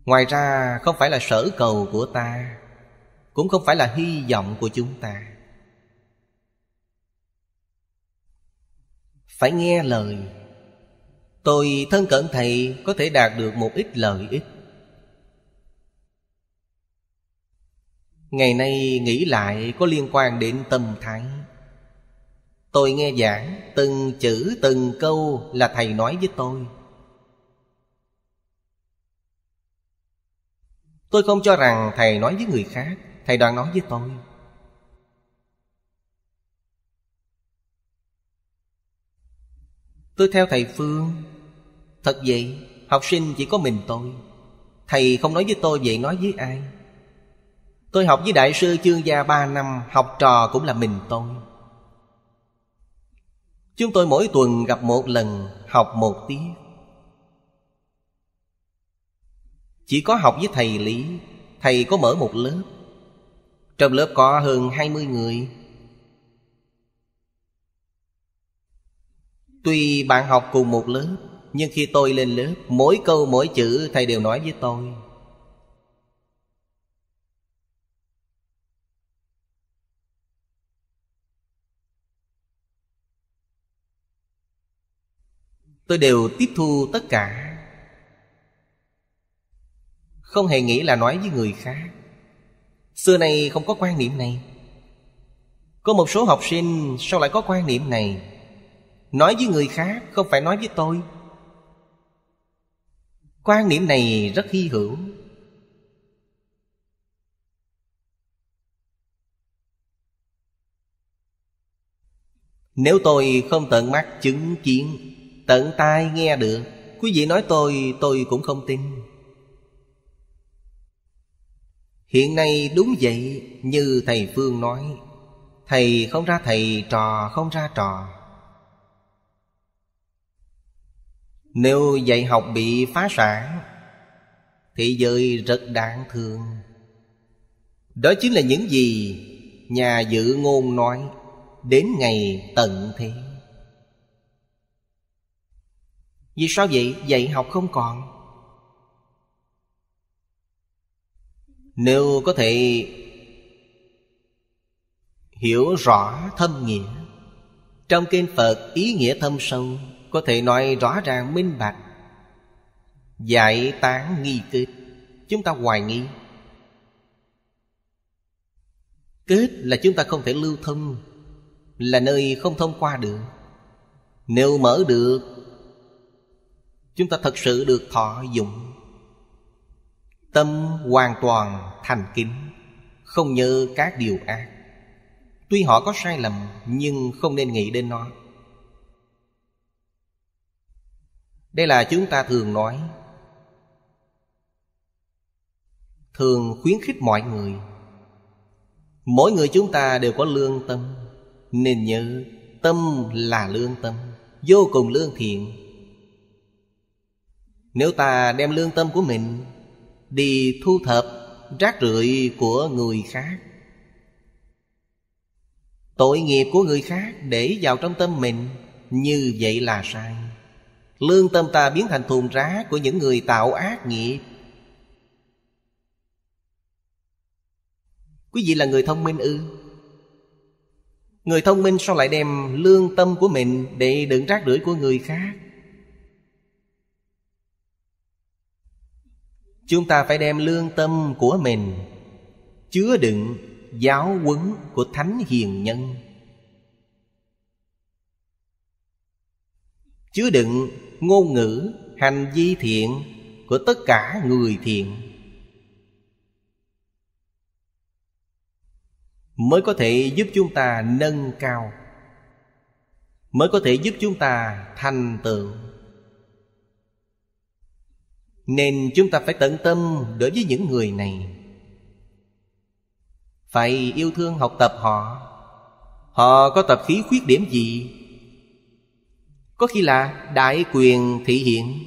S1: ngoài ra không phải là sở cầu của ta cũng không phải là hy vọng của chúng ta phải nghe lời tôi thân cận thầy có thể đạt được một ít lợi ích ngày nay nghĩ lại có liên quan đến tâm thái tôi nghe giảng từng chữ từng câu là thầy nói với tôi Tôi không cho rằng thầy nói với người khác Thầy đang nói với tôi Tôi theo thầy Phương Thật vậy Học sinh chỉ có mình tôi Thầy không nói với tôi vậy nói với ai Tôi học với đại sư chương gia 3 năm Học trò cũng là mình tôi Chúng tôi mỗi tuần gặp một lần Học một tiết Chỉ có học với thầy Lý Thầy có mở một lớp Trong lớp có hơn 20 người Tuy bạn học cùng một lớp Nhưng khi tôi lên lớp Mỗi câu mỗi chữ thầy đều nói với tôi Tôi đều tiếp thu tất cả không hề nghĩ là nói với người khác Xưa nay không có quan niệm này Có một số học sinh Sao lại có quan niệm này Nói với người khác không phải nói với tôi Quan niệm này rất hy hữu Nếu tôi không tận mắt chứng kiến Tận tai nghe được Quý vị nói tôi tôi cũng không tin Hiện nay đúng vậy như thầy Phương nói Thầy không ra thầy, trò không ra trò Nếu dạy học bị phá sản thì giới rất đáng thương Đó chính là những gì Nhà dự ngôn nói Đến ngày tận thế Vì sao vậy? Dạy học không còn nếu có thể hiểu rõ thâm nghĩa trong kinh phật ý nghĩa thâm sâu có thể nói rõ ràng minh bạch giải tán nghi kết chúng ta hoài nghi kết là chúng ta không thể lưu thông là nơi không thông qua được nếu mở được chúng ta thật sự được thọ dụng Tâm hoàn toàn thành kính Không nhớ các điều ác Tuy họ có sai lầm Nhưng không nên nghĩ đến nó Đây là chúng ta thường nói Thường khuyến khích mọi người Mỗi người chúng ta đều có lương tâm Nên nhớ tâm là lương tâm Vô cùng lương thiện Nếu ta đem lương tâm của mình đi thu thập rác rưởi của người khác tội nghiệp của người khác để vào trong tâm mình như vậy là sai lương tâm ta biến thành thùng rác của những người tạo ác nghiệp quý vị là người thông minh ư người thông minh sao lại đem lương tâm của mình để đựng rác rưởi của người khác chúng ta phải đem lương tâm của mình chứa đựng giáo huấn của thánh hiền nhân chứa đựng ngôn ngữ hành vi thiện của tất cả người thiện mới có thể giúp chúng ta nâng cao mới có thể giúp chúng ta thành tựu nên chúng ta phải tận tâm đối với những người này phải yêu thương học tập họ họ có tập khí khuyết điểm gì có khi là đại quyền thị hiện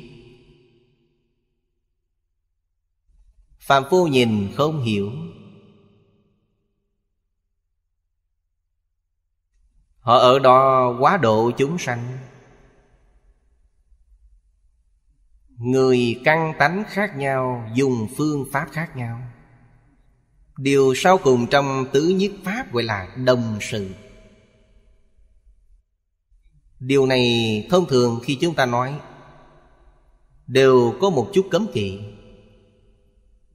S1: phàm phu nhìn không hiểu họ ở đó quá độ chúng sanh người căn tánh khác nhau dùng phương pháp khác nhau điều sau cùng trong tứ nhất pháp gọi là đồng sự điều này thông thường khi chúng ta nói đều có một chút cấm kỵ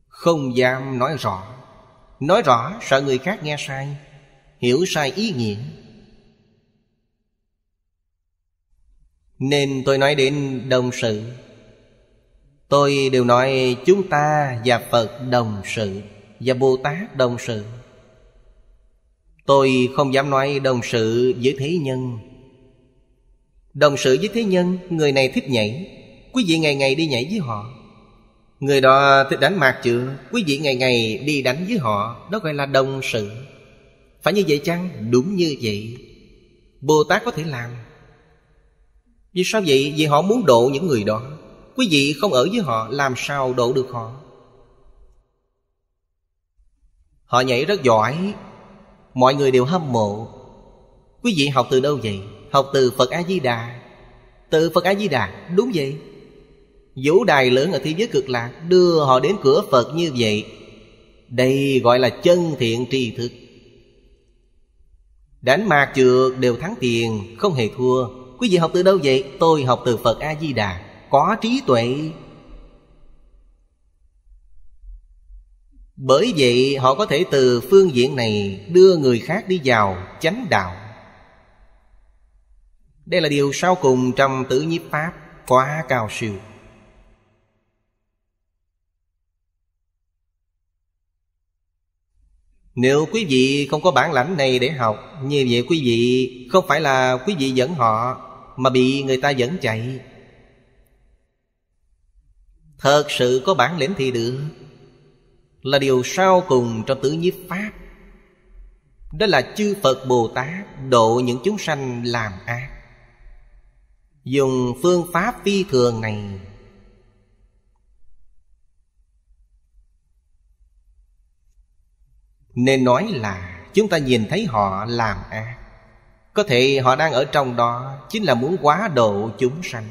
S1: không dám nói rõ nói rõ sợ người khác nghe sai hiểu sai ý nghĩa nên tôi nói đến đồng sự Tôi đều nói chúng ta và Phật đồng sự Và Bồ Tát đồng sự Tôi không dám nói đồng sự với thế nhân Đồng sự với thế nhân Người này thích nhảy Quý vị ngày ngày đi nhảy với họ Người đó thích đánh mạc chưa Quý vị ngày ngày đi đánh với họ Đó gọi là đồng sự Phải như vậy chăng? Đúng như vậy Bồ Tát có thể làm Vì sao vậy? Vì họ muốn độ những người đó Quý vị không ở với họ làm sao đổ được họ Họ nhảy rất giỏi Mọi người đều hâm mộ Quý vị học từ đâu vậy? Học từ Phật A-di-đà Từ Phật A-di-đà, đúng vậy Vũ đài lớn ở thế giới cực lạc Đưa họ đến cửa Phật như vậy Đây gọi là chân thiện tri thức Đánh mạc trượt đều thắng tiền Không hề thua Quý vị học từ đâu vậy? Tôi học từ Phật A-di-đà có trí tuệ bởi vậy họ có thể từ phương diện này đưa người khác đi vào chánh đạo đây là điều sau cùng trong tử nhiếp pháp quá cao siêu Nếu quý vị không có bản lãnh này để học Như vậy quý vị không phải là quý vị dẫn họ Mà bị người ta dẫn chạy Thật sự có bản lĩnh thì được Là điều sau cùng trong tứ nhiếp Pháp Đó là chư Phật Bồ Tát độ những chúng sanh làm ác Dùng phương pháp phi thường này Nên nói là chúng ta nhìn thấy họ làm ác Có thể họ đang ở trong đó Chính là muốn quá độ chúng sanh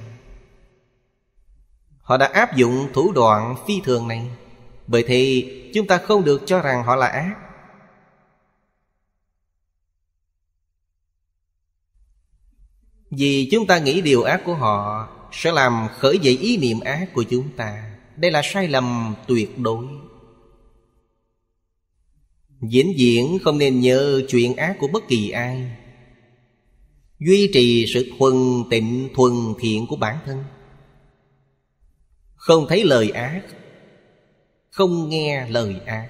S1: Họ đã áp dụng thủ đoạn phi thường này Bởi thì chúng ta không được cho rằng họ là ác Vì chúng ta nghĩ điều ác của họ Sẽ làm khởi dậy ý niệm ác của chúng ta Đây là sai lầm tuyệt đối Diễn diễn không nên nhớ chuyện ác của bất kỳ ai Duy trì sự thuần tịnh thuần thiện của bản thân không thấy lời ác Không nghe lời ác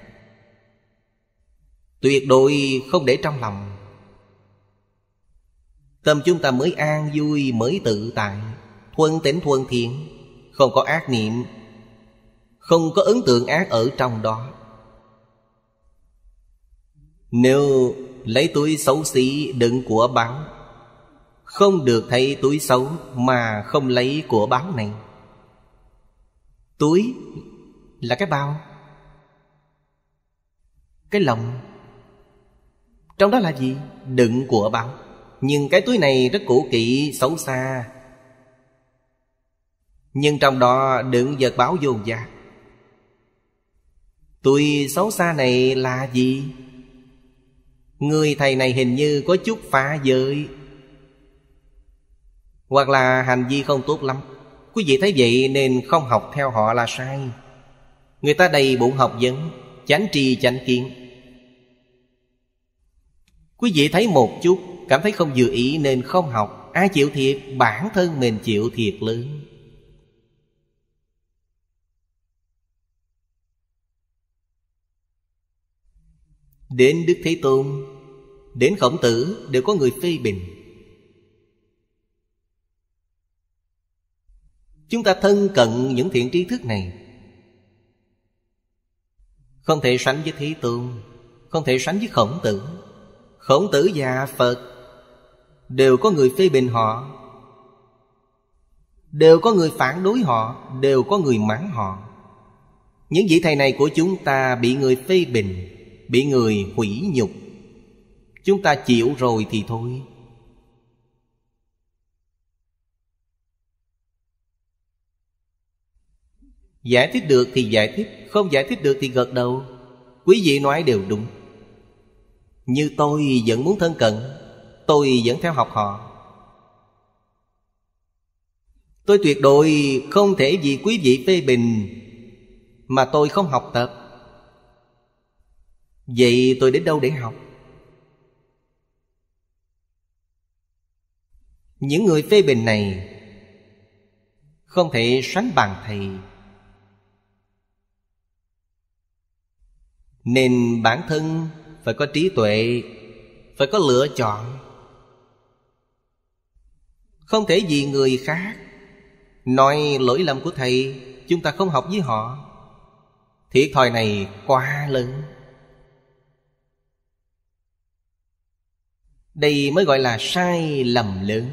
S1: Tuyệt đối không để trong lòng Tâm chúng ta mới an vui mới tự tại Thuần tính thuần thiện Không có ác niệm Không có ấn tượng ác ở trong đó Nếu lấy túi xấu xí đựng của báo Không được thấy túi xấu mà không lấy của báo này túi là cái bao cái lòng trong đó là gì đựng của bao nhưng cái túi này rất cũ kỹ xấu xa nhưng trong đó đựng vật báo vô dạc túi xấu xa này là gì? Người thầy này hình như có chút phá giới Hoặc là hành vi không tốt lắm Quý vị thấy vậy nên không học theo họ là sai Người ta đầy bụng học vấn Chánh tri chánh kiến Quý vị thấy một chút Cảm thấy không vừa ý nên không học Ai chịu thiệt bản thân mình chịu thiệt lớn Đến Đức Thế Tôn Đến Khổng Tử đều có người phê bình chúng ta thân cận những thiện tri thức này không thể sánh với thí tương không thể sánh với khổng tử khổng tử và phật đều có người phê bình họ đều có người phản đối họ đều có người mắng họ những vị thầy này của chúng ta bị người phê bình bị người hủy nhục chúng ta chịu rồi thì thôi Giải thích được thì giải thích Không giải thích được thì gật đầu Quý vị nói đều đúng Như tôi vẫn muốn thân cận Tôi vẫn theo học họ Tôi tuyệt đối không thể vì quý vị phê bình Mà tôi không học tập Vậy tôi đến đâu để học? Những người phê bình này Không thể sánh bằng thầy nên bản thân phải có trí tuệ phải có lựa chọn không thể vì người khác nói lỗi lầm của thầy chúng ta không học với họ thiệt thòi này quá lớn đây mới gọi là sai lầm lớn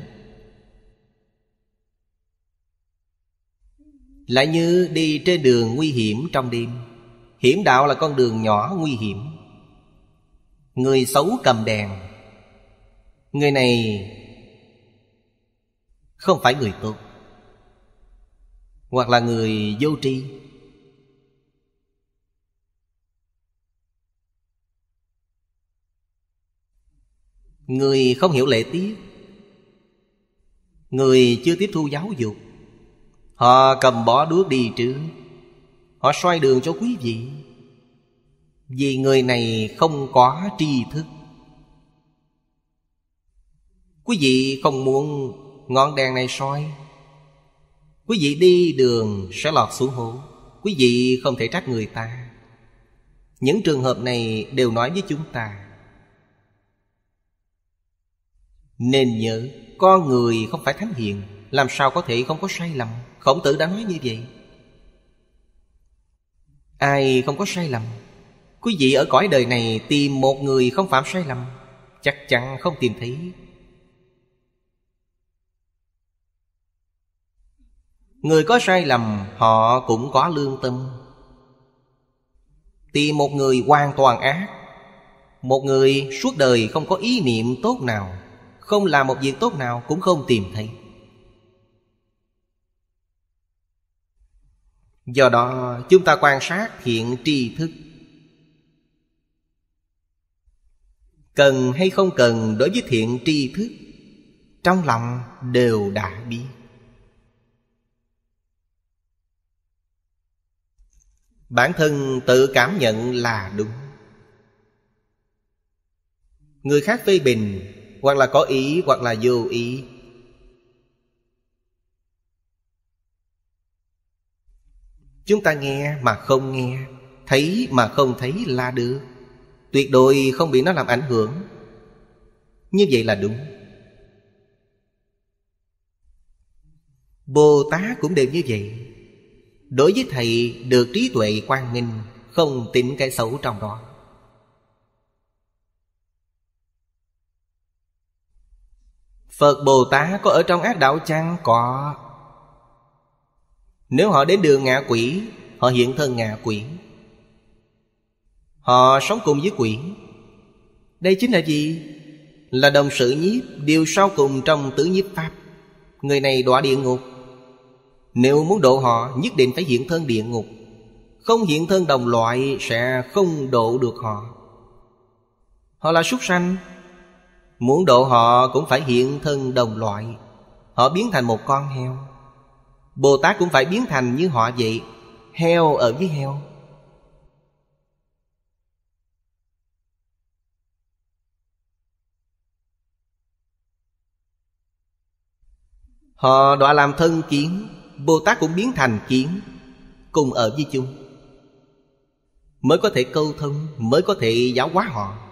S1: lại như đi trên đường nguy hiểm trong đêm Hiểm đạo là con đường nhỏ nguy hiểm Người xấu cầm đèn Người này Không phải người tốt Hoặc là người vô tri Người không hiểu lễ tiết Người chưa tiếp thu giáo dục Họ cầm bỏ đuốc đi trước Họ soi đường cho quý vị Vì người này không có tri thức Quý vị không muốn ngọn đèn này soi Quý vị đi đường sẽ lọt xuống hố Quý vị không thể trách người ta Những trường hợp này đều nói với chúng ta Nên nhớ con người không phải thánh hiền Làm sao có thể không có sai lầm Khổng tử đã nói như vậy Ai không có sai lầm Quý vị ở cõi đời này tìm một người không phạm sai lầm Chắc chắn không tìm thấy Người có sai lầm họ cũng có lương tâm Tìm một người hoàn toàn ác Một người suốt đời không có ý niệm tốt nào Không làm một việc tốt nào cũng không tìm thấy do đó chúng ta quan sát hiện tri thức cần hay không cần đối với thiện tri thức trong lòng đều đã biết bản thân tự cảm nhận là đúng người khác phê bình hoặc là có ý hoặc là vô ý Chúng ta nghe mà không nghe Thấy mà không thấy là được Tuyệt đối không bị nó làm ảnh hưởng Như vậy là đúng Bồ Tát cũng đều như vậy Đối với Thầy được trí tuệ quang minh Không tìm cái xấu trong đó Phật Bồ Tát có ở trong ác đạo chăng? Có nếu họ đến đường ngạ quỷ Họ hiện thân ngạ quỷ Họ sống cùng với quỷ Đây chính là gì? Là đồng sự nhiếp Điều sau cùng trong tứ nhiếp pháp Người này đọa địa ngục Nếu muốn độ họ Nhất định phải hiện thân địa ngục Không hiện thân đồng loại Sẽ không độ được họ Họ là súc sanh Muốn độ họ cũng phải hiện thân đồng loại Họ biến thành một con heo Bồ Tát cũng phải biến thành như họ vậy Heo ở với heo Họ đọa làm thân kiến Bồ Tát cũng biến thành kiến Cùng ở với chung Mới có thể câu thân Mới có thể giáo hóa họ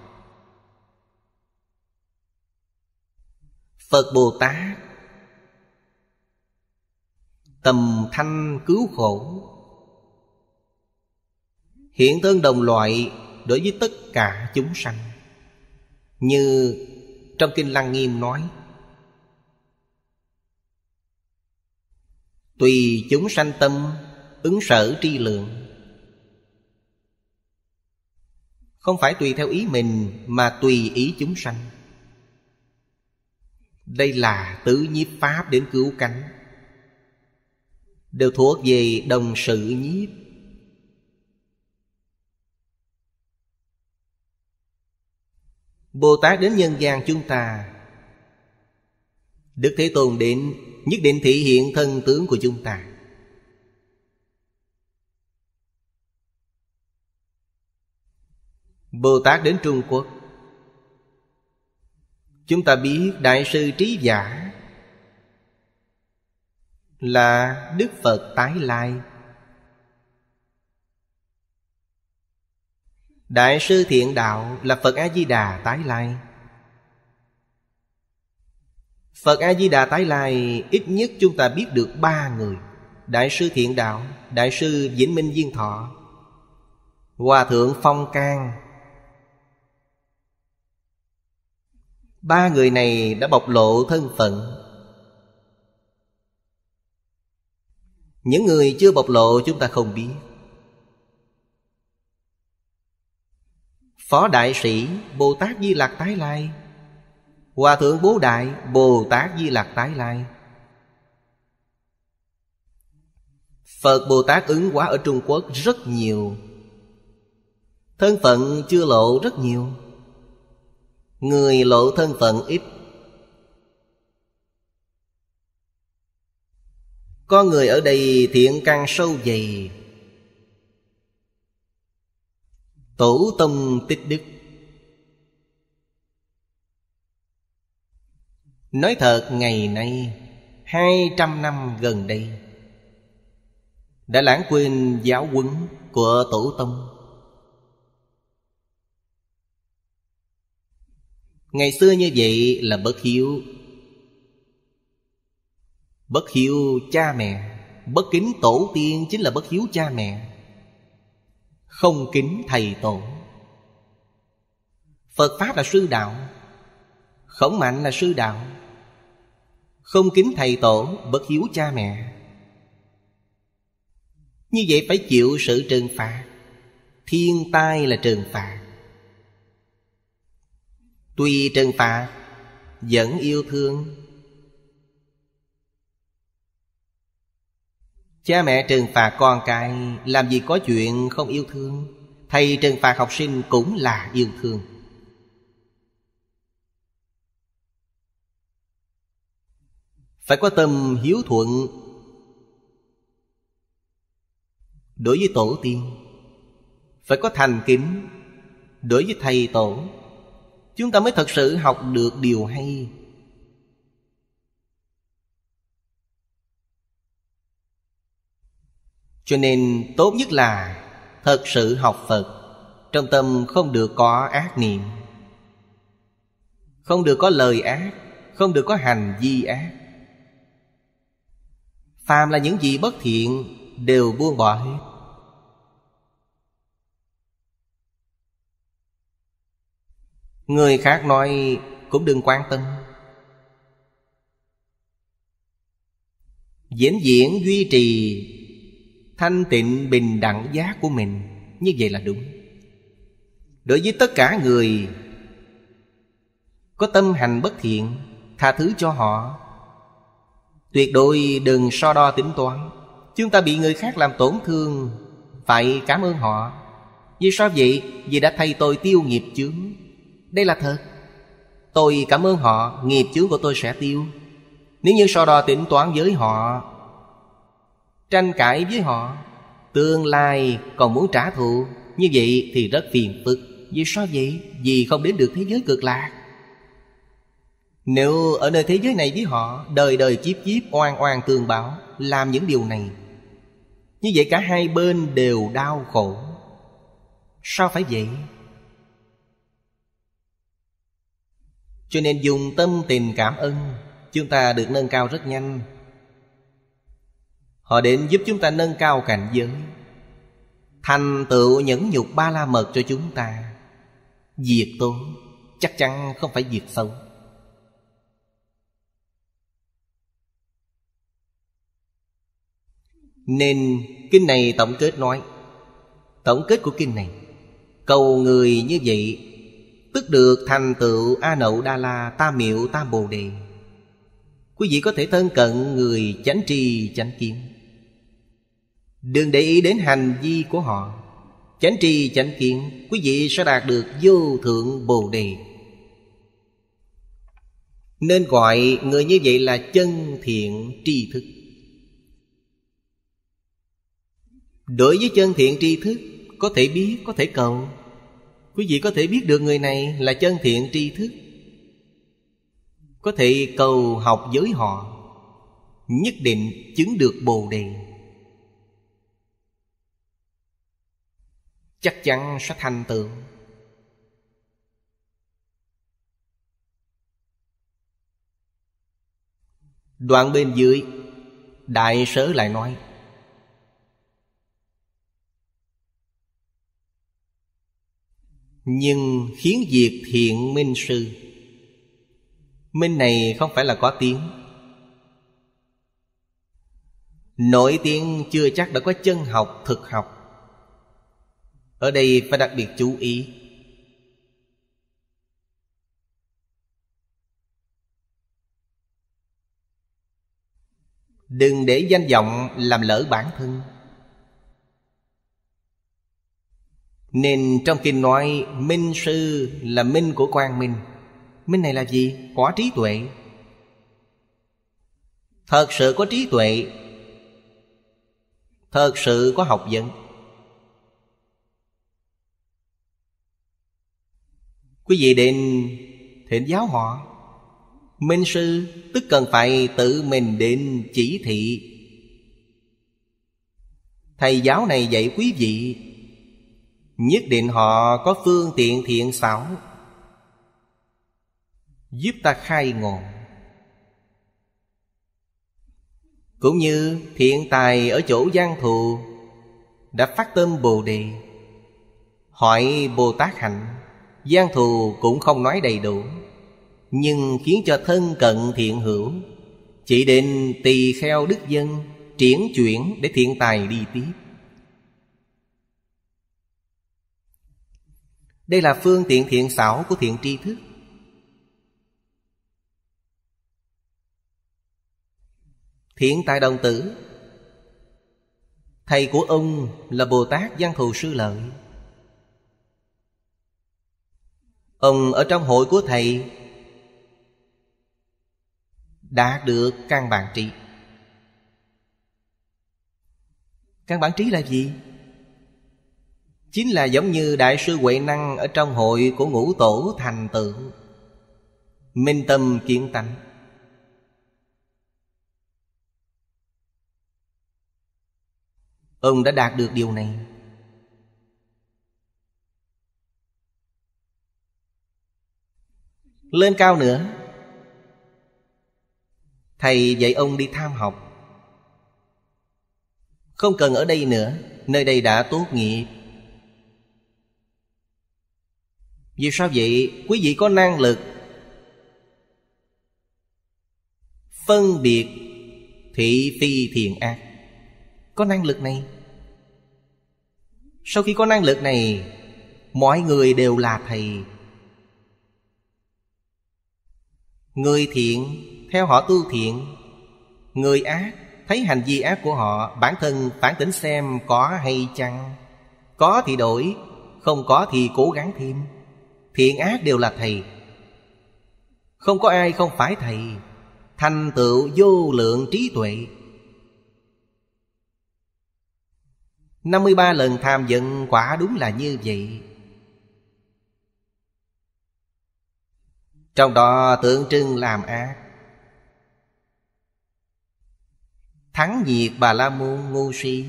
S1: Phật Bồ Tát tầm thanh cứu khổ hiện thân đồng loại đối với tất cả chúng sanh như trong kinh lăng nghiêm nói tùy chúng sanh tâm ứng sở tri lượng không phải tùy theo ý mình mà tùy ý chúng sanh đây là tứ nhiếp pháp đến cứu cánh đều thuộc về đồng sự nhiếp bồ tát đến nhân gian chúng ta đức thế tôn định nhất định thị hiện thân tướng của chúng ta bồ tát đến trung quốc chúng ta biết đại sư trí giả là đức phật tái lai đại sư thiện đạo là phật a di đà tái lai phật a di đà tái lai ít nhất chúng ta biết được ba người đại sư thiện đạo đại sư vĩnh minh viên thọ hòa thượng phong can ba người này đã bộc lộ thân phận những người chưa bộc lộ chúng ta không biết phó đại sĩ bồ tát di lạc tái lai hòa thượng bố đại bồ tát di lạc tái lai phật bồ tát ứng hóa ở trung quốc rất nhiều thân phận chưa lộ rất nhiều người lộ thân phận ít có người ở đây thiện căn sâu dày Tổ tông tích đức Nói thật ngày nay hai trăm năm gần đây Đã lãng quên giáo huấn của Tổ Tông Ngày xưa như vậy là bất hiếu Bất hiếu cha mẹ Bất kính tổ tiên chính là bất hiếu cha mẹ Không kính thầy tổ Phật Pháp là sư đạo Khổng mạnh là sư đạo Không kính thầy tổ Bất hiếu cha mẹ Như vậy phải chịu sự trừng phạt Thiên tai là trừng phạt Tuy trừng phạt Vẫn yêu thương Cha mẹ trừng phạt con cái Làm gì có chuyện không yêu thương Thầy trừng phạt học sinh cũng là yêu thương Phải có tâm hiếu thuận Đối với tổ tiên Phải có thành kính Đối với thầy tổ Chúng ta mới thật sự học được điều hay cho nên tốt nhất là thật sự học phật trong tâm không được có ác niệm không được có lời ác không được có hành vi ác phàm là những gì bất thiện đều buông bỏ hết người khác nói cũng đừng quan tâm diễn diễn duy trì thanh tịnh bình đẳng giá của mình như vậy là đúng đối với tất cả người có tâm hành bất thiện tha thứ cho họ tuyệt đối đừng so đo tính toán chúng ta bị người khác làm tổn thương phải cảm ơn họ vì sao vậy vì đã thay tôi tiêu nghiệp chướng đây là thật tôi cảm ơn họ nghiệp chướng của tôi sẽ tiêu nếu như so đo tính toán với họ tranh cãi với họ tương lai còn muốn trả thù như vậy thì rất phiền phức vì sao vậy vì không đến được thế giới cực lạc nếu ở nơi thế giới này với họ đời đời chiếp chiếp oan oan tương báo làm những điều này như vậy cả hai bên đều đau khổ sao phải vậy cho nên dùng tâm tình cảm ơn chúng ta được nâng cao rất nhanh Họ đến giúp chúng ta nâng cao cảnh giới Thành tựu nhẫn nhục ba la mật cho chúng ta Diệt tốt Chắc chắn không phải diệt xấu Nên kinh này tổng kết nói Tổng kết của kinh này Cầu người như vậy Tức được thành tựu A Nậu Đa La ta Miệu ta Bồ Đề Quý vị có thể thân cận người chánh trì chánh kiến Đừng để ý đến hành vi của họ Chánh tri chánh kiến Quý vị sẽ đạt được vô thượng bồ đề Nên gọi người như vậy là chân thiện tri thức Đối với chân thiện tri thức Có thể biết, có thể cầu Quý vị có thể biết được người này là chân thiện tri thức Có thể cầu học với họ Nhất định chứng được bồ đề chắc chắn sẽ thành tựu đoạn bên dưới đại sớ lại nói nhưng khiến việc thiện minh sư minh này không phải là có tiếng nổi tiếng chưa chắc đã có chân học thực học ở đây phải đặc biệt chú ý Đừng để danh vọng làm lỡ bản thân Nên trong kinh nói Minh sư là minh của quang minh Minh này là gì? Có trí tuệ Thật sự có trí tuệ Thật sự có học vấn Quý vị đến thịnh giáo họ Minh sư tức cần phải tự mình đến chỉ thị Thầy giáo này dạy quý vị Nhất định họ có phương tiện thiện xảo Giúp ta khai ngộ Cũng như thiện tài ở chỗ gian thù Đã phát tâm Bồ Đề Hỏi Bồ Tát hạnh gian thù cũng không nói đầy đủ Nhưng khiến cho thân cận thiện hữu Chỉ định tỳ kheo đức dân Triển chuyển để thiện tài đi tiếp Đây là phương tiện thiện xảo của thiện tri thức Thiện tài đồng tử Thầy của ông là Bồ Tát Giang Thù Sư Lợi Ông ở trong hội của thầy Đã được căn bản trí Căn bản trí là gì? Chính là giống như Đại sư Huệ Năng Ở trong hội của ngũ tổ thành tựu Minh tâm kiến tánh Ông đã đạt được điều này lên cao nữa thầy dạy ông đi tham học không cần ở đây nữa nơi đây đã tốt nghiệp vì sao vậy quý vị có năng lực phân biệt thị phi thiện ác có năng lực này sau khi có năng lực này mọi người đều là thầy Người thiện theo họ tu thiện Người ác thấy hành vi ác của họ Bản thân phản tỉnh xem có hay chăng Có thì đổi Không có thì cố gắng thêm Thiện ác đều là thầy Không có ai không phải thầy Thành tựu vô lượng trí tuệ 53 lần tham giận quả đúng là như vậy Trong đó tượng trưng làm ác Thắng nhiệt bà la môn ngu si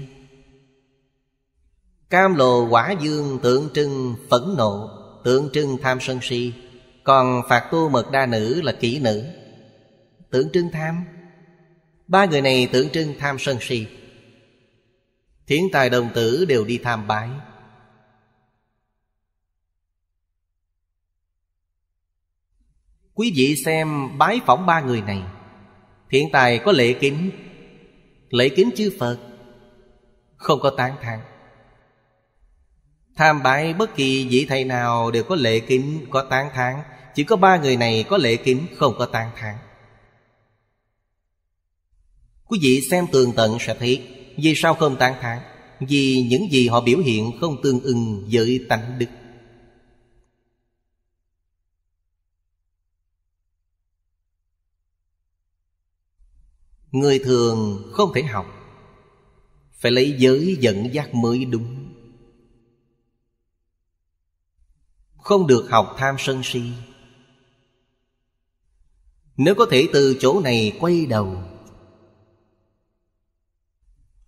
S1: Cam lồ quả dương tượng trưng phẫn nộ Tượng trưng tham sân si Còn phạt tu mật đa nữ là kỹ nữ Tượng trưng tham Ba người này tượng trưng tham sân si Thiện tài đồng tử đều đi tham bái Quý vị xem bái phỏng ba người này thiện tài có lễ kính Lễ kính chư Phật Không có tán thán Tham bái bất kỳ vị thầy nào đều có lễ kính, có tán thán Chỉ có ba người này có lễ kính, không có tán thán Quý vị xem tường tận sẽ thấy Vì sao không tán thán Vì những gì họ biểu hiện không tương ưng với tánh đức Người thường không thể học Phải lấy giới dẫn giác mới đúng Không được học tham sân si Nếu có thể từ chỗ này quay đầu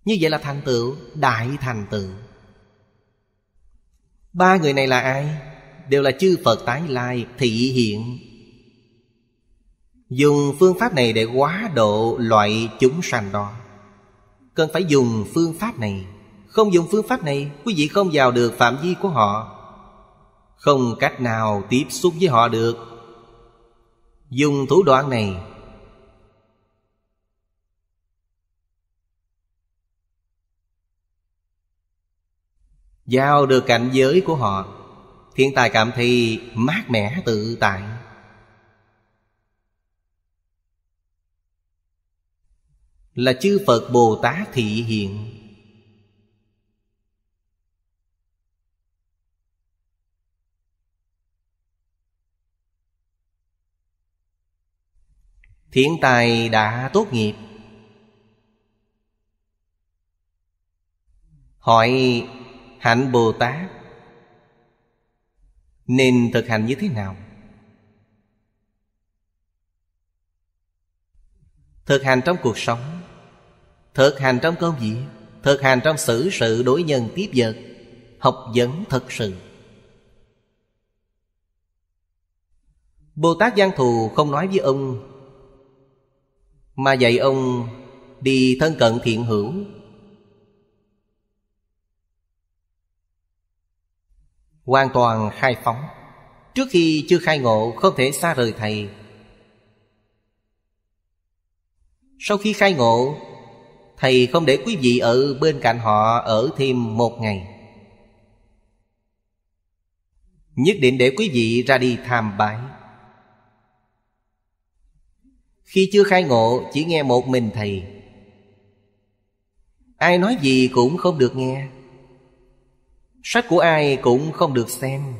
S1: Như vậy là thành tựu Đại thành tựu Ba người này là ai? Đều là chư Phật tái lai thị hiện Dùng phương pháp này để quá độ loại chúng sanh đó Cần phải dùng phương pháp này Không dùng phương pháp này Quý vị không vào được phạm vi của họ Không cách nào tiếp xúc với họ được Dùng thủ đoạn này Giao được cảnh giới của họ Thiên tài cảm thấy mát mẻ tự tại là chư Phật Bồ Tát thị hiện Thiện tài đã tốt nghiệp Hỏi hạnh Bồ Tát Nên thực hành như thế nào? Thực hành trong cuộc sống Thực hành trong công việc Thực hành trong xử sự đối nhân tiếp vật Học vấn thật sự Bồ Tát Giang Thù không nói với ông Mà dạy ông đi thân cận thiện hữu Hoàn toàn khai phóng Trước khi chưa khai ngộ không thể xa rời Thầy Sau khi khai ngộ Thầy không để quý vị ở bên cạnh họ ở thêm một ngày Nhất định để quý vị ra đi tham bái Khi chưa khai ngộ chỉ nghe một mình thầy Ai nói gì cũng không được nghe Sách của ai cũng không được xem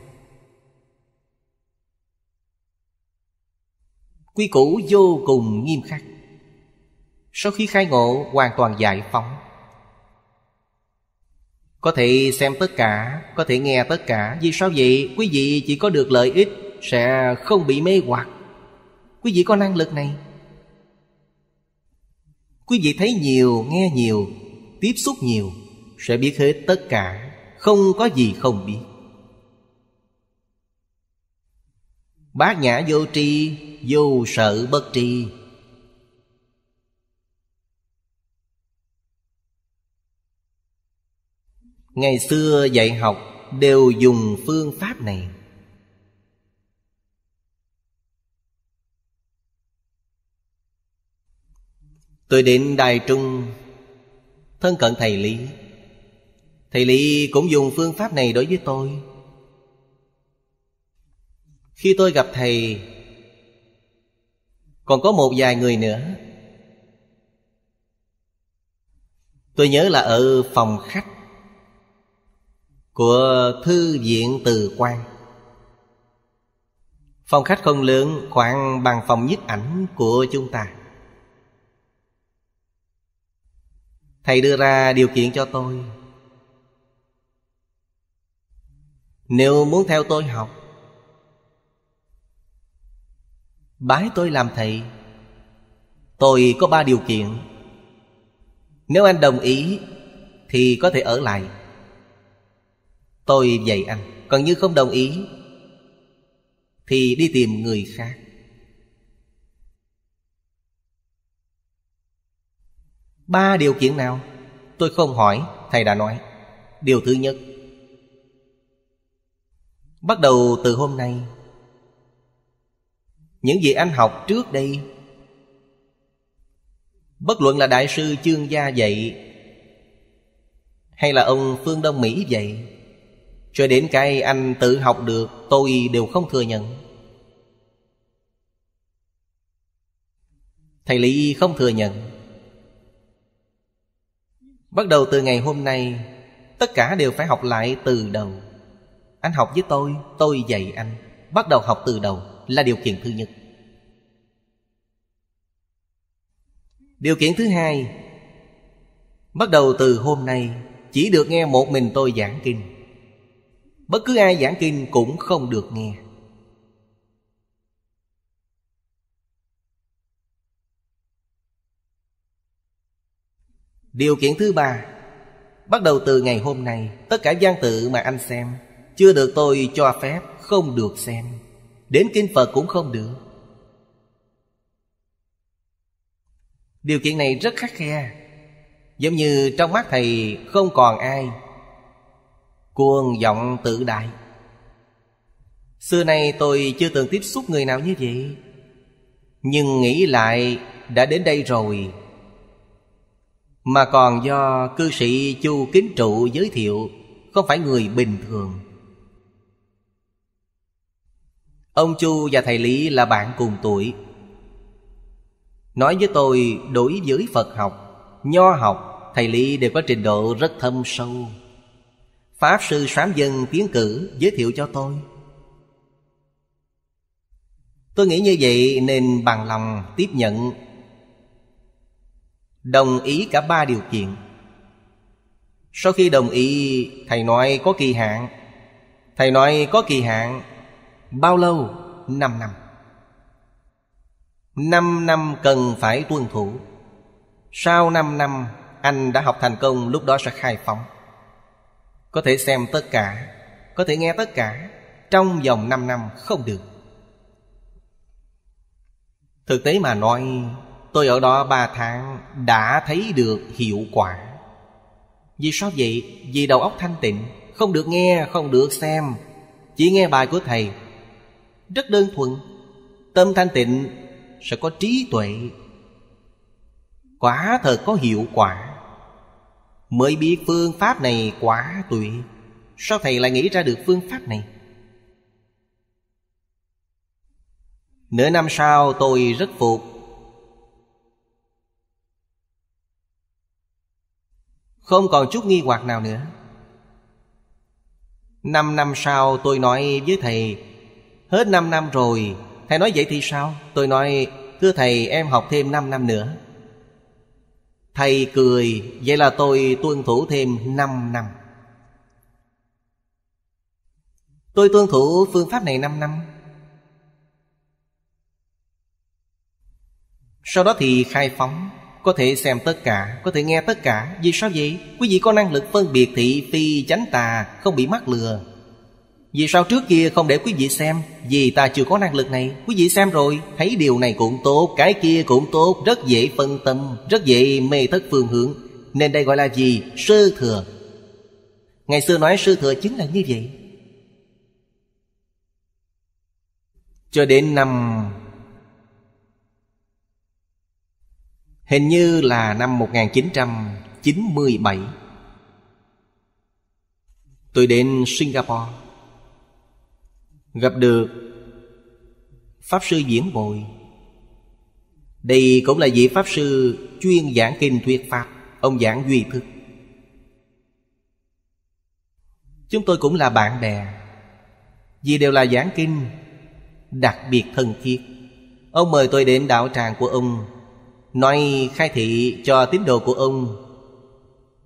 S1: Quy củ vô cùng nghiêm khắc sau khi khai ngộ hoàn toàn giải phóng Có thể xem tất cả Có thể nghe tất cả Vì sao vậy quý vị chỉ có được lợi ích Sẽ không bị mê hoặc Quý vị có năng lực này Quý vị thấy nhiều, nghe nhiều Tiếp xúc nhiều Sẽ biết hết tất cả Không có gì không biết Bát nhã vô tri Vô sợ bất tri Ngày xưa dạy học đều dùng phương pháp này Tôi đến Đài Trung Thân cận thầy Lý Thầy Lý cũng dùng phương pháp này đối với tôi Khi tôi gặp thầy Còn có một vài người nữa Tôi nhớ là ở phòng khách của thư viện từ quan phòng khách không lớn khoảng bằng phòng nhiếp ảnh của chúng ta thầy đưa ra điều kiện cho tôi nếu muốn theo tôi học bái tôi làm thầy tôi có ba điều kiện nếu anh đồng ý thì có thể ở lại Tôi dạy anh Còn như không đồng ý Thì đi tìm người khác Ba điều kiện nào Tôi không hỏi Thầy đã nói Điều thứ nhất Bắt đầu từ hôm nay Những gì anh học trước đây Bất luận là đại sư chương gia dạy Hay là ông Phương Đông Mỹ dạy cho đến cái anh tự học được Tôi đều không thừa nhận Thầy Lý không thừa nhận Bắt đầu từ ngày hôm nay Tất cả đều phải học lại từ đầu Anh học với tôi Tôi dạy anh Bắt đầu học từ đầu là điều kiện thứ nhất Điều kiện thứ hai Bắt đầu từ hôm nay Chỉ được nghe một mình tôi giảng kinh Bất cứ ai giảng kinh cũng không được nghe Điều kiện thứ ba Bắt đầu từ ngày hôm nay Tất cả gian tự mà anh xem Chưa được tôi cho phép Không được xem Đến kinh Phật cũng không được Điều kiện này rất khắc khe Giống như trong mắt thầy không còn ai Cuồng vọng tự đại Xưa nay tôi chưa từng tiếp xúc người nào như vậy Nhưng nghĩ lại đã đến đây rồi Mà còn do cư sĩ Chu Kính Trụ giới thiệu Không phải người bình thường Ông Chu và thầy Lý là bạn cùng tuổi Nói với tôi đối với Phật học Nho học Thầy Lý đều có trình độ rất thâm sâu Pháp Sư Sám Dân Tiến Cử giới thiệu cho tôi Tôi nghĩ như vậy nên bằng lòng tiếp nhận Đồng ý cả ba điều kiện Sau khi đồng ý Thầy nói có kỳ hạn Thầy nói có kỳ hạn Bao lâu? Năm năm Năm năm cần phải tuân thủ Sau năm năm Anh đã học thành công lúc đó sẽ khai phóng có thể xem tất cả Có thể nghe tất cả Trong vòng 5 năm không được Thực tế mà nói Tôi ở đó 3 tháng Đã thấy được hiệu quả Vì sao vậy? Vì đầu óc thanh tịnh Không được nghe, không được xem Chỉ nghe bài của Thầy Rất đơn thuần Tâm thanh tịnh sẽ có trí tuệ Quả thật có hiệu quả Mới biết phương pháp này quá tuyệt Sao thầy lại nghĩ ra được phương pháp này Nửa năm sau tôi rất phục Không còn chút nghi hoặc nào nữa Năm năm sau tôi nói với thầy Hết năm năm rồi Thầy nói vậy thì sao Tôi nói Thưa thầy em học thêm năm năm nữa Thầy cười Vậy là tôi tuân thủ thêm 5 năm Tôi tuân thủ phương pháp này 5 năm Sau đó thì khai phóng Có thể xem tất cả Có thể nghe tất cả Vì sao vậy? Quý vị có năng lực phân biệt thị phi chánh tà Không bị mắc lừa vì sao trước kia không để quý vị xem Vì ta chưa có năng lực này Quý vị xem rồi Thấy điều này cũng tốt Cái kia cũng tốt Rất dễ phân tâm Rất dễ mê thất phương hướng Nên đây gọi là gì Sơ thừa Ngày xưa nói sơ thừa chính là như vậy Cho đến năm Hình như là năm 1997 Tôi đến Singapore Gặp được Pháp Sư Diễn Bồi Đây cũng là vị Pháp Sư chuyên giảng kinh thuyết Pháp Ông giảng duy thức Chúng tôi cũng là bạn bè Vì đều là giảng kinh Đặc biệt thân thiết Ông mời tôi đến đạo tràng của ông Nói khai thị cho tín đồ của ông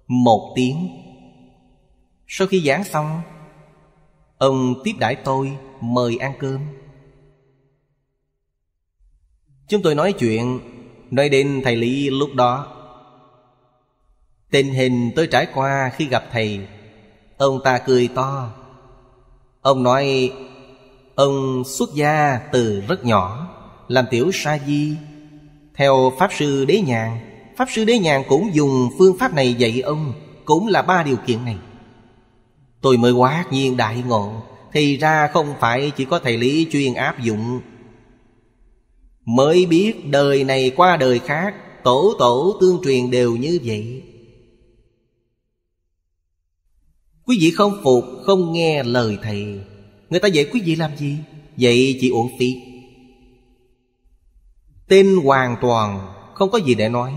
S1: Một tiếng Sau khi giảng xong Ông tiếp đãi tôi mời ăn cơm Chúng tôi nói chuyện Nói đến thầy Lý lúc đó Tình hình tôi trải qua khi gặp thầy Ông ta cười to Ông nói Ông xuất gia từ rất nhỏ Làm tiểu sa di Theo Pháp Sư Đế Nhàn Pháp Sư Đế Nhàn cũng dùng phương pháp này dạy ông Cũng là ba điều kiện này Tôi mới quá nhiên đại ngộ thì ra không phải chỉ có thầy lý chuyên áp dụng Mới biết đời này qua đời khác Tổ tổ tương truyền đều như vậy Quý vị không phục Không nghe lời thầy Người ta dạy quý vị làm gì Vậy chỉ uổng phí Tin hoàn toàn Không có gì để nói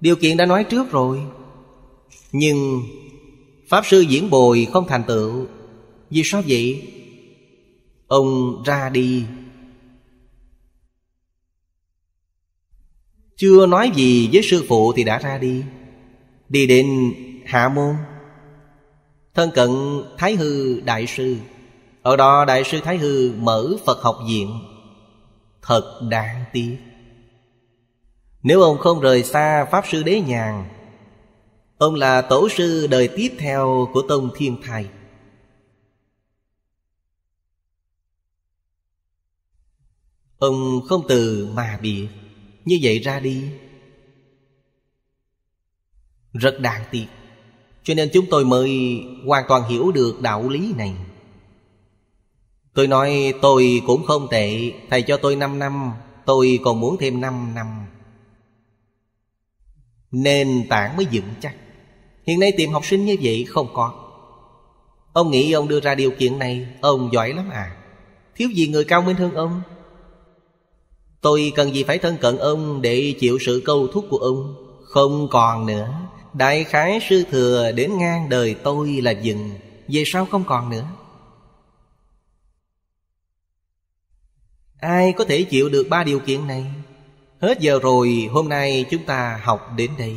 S1: Điều kiện đã nói trước rồi Nhưng Pháp sư diễn bồi không thành tựu vì sao vậy? Ông ra đi Chưa nói gì với sư phụ thì đã ra đi Đi đến Hạ Môn Thân cận Thái Hư Đại Sư Ở đó Đại Sư Thái Hư mở Phật học viện Thật đáng tiếc Nếu ông không rời xa Pháp Sư Đế Nhàn Ông là tổ sư đời tiếp theo của Tông Thiên thầy Ông không từ mà biệt Như vậy ra đi Rất đáng tiếc Cho nên chúng tôi mới hoàn toàn hiểu được đạo lý này Tôi nói tôi cũng không tệ Thầy cho tôi 5 năm Tôi còn muốn thêm 5 năm Nền tảng mới vững chắc Hiện nay tìm học sinh như vậy không có Ông nghĩ ông đưa ra điều kiện này Ông giỏi lắm à Thiếu gì người cao minh hơn ông Tôi cần gì phải thân cận ông để chịu sự câu thúc của ông Không còn nữa Đại khái sư thừa đến ngang đời tôi là dừng Về sau không còn nữa Ai có thể chịu được ba điều kiện này Hết giờ rồi hôm nay chúng ta học đến đây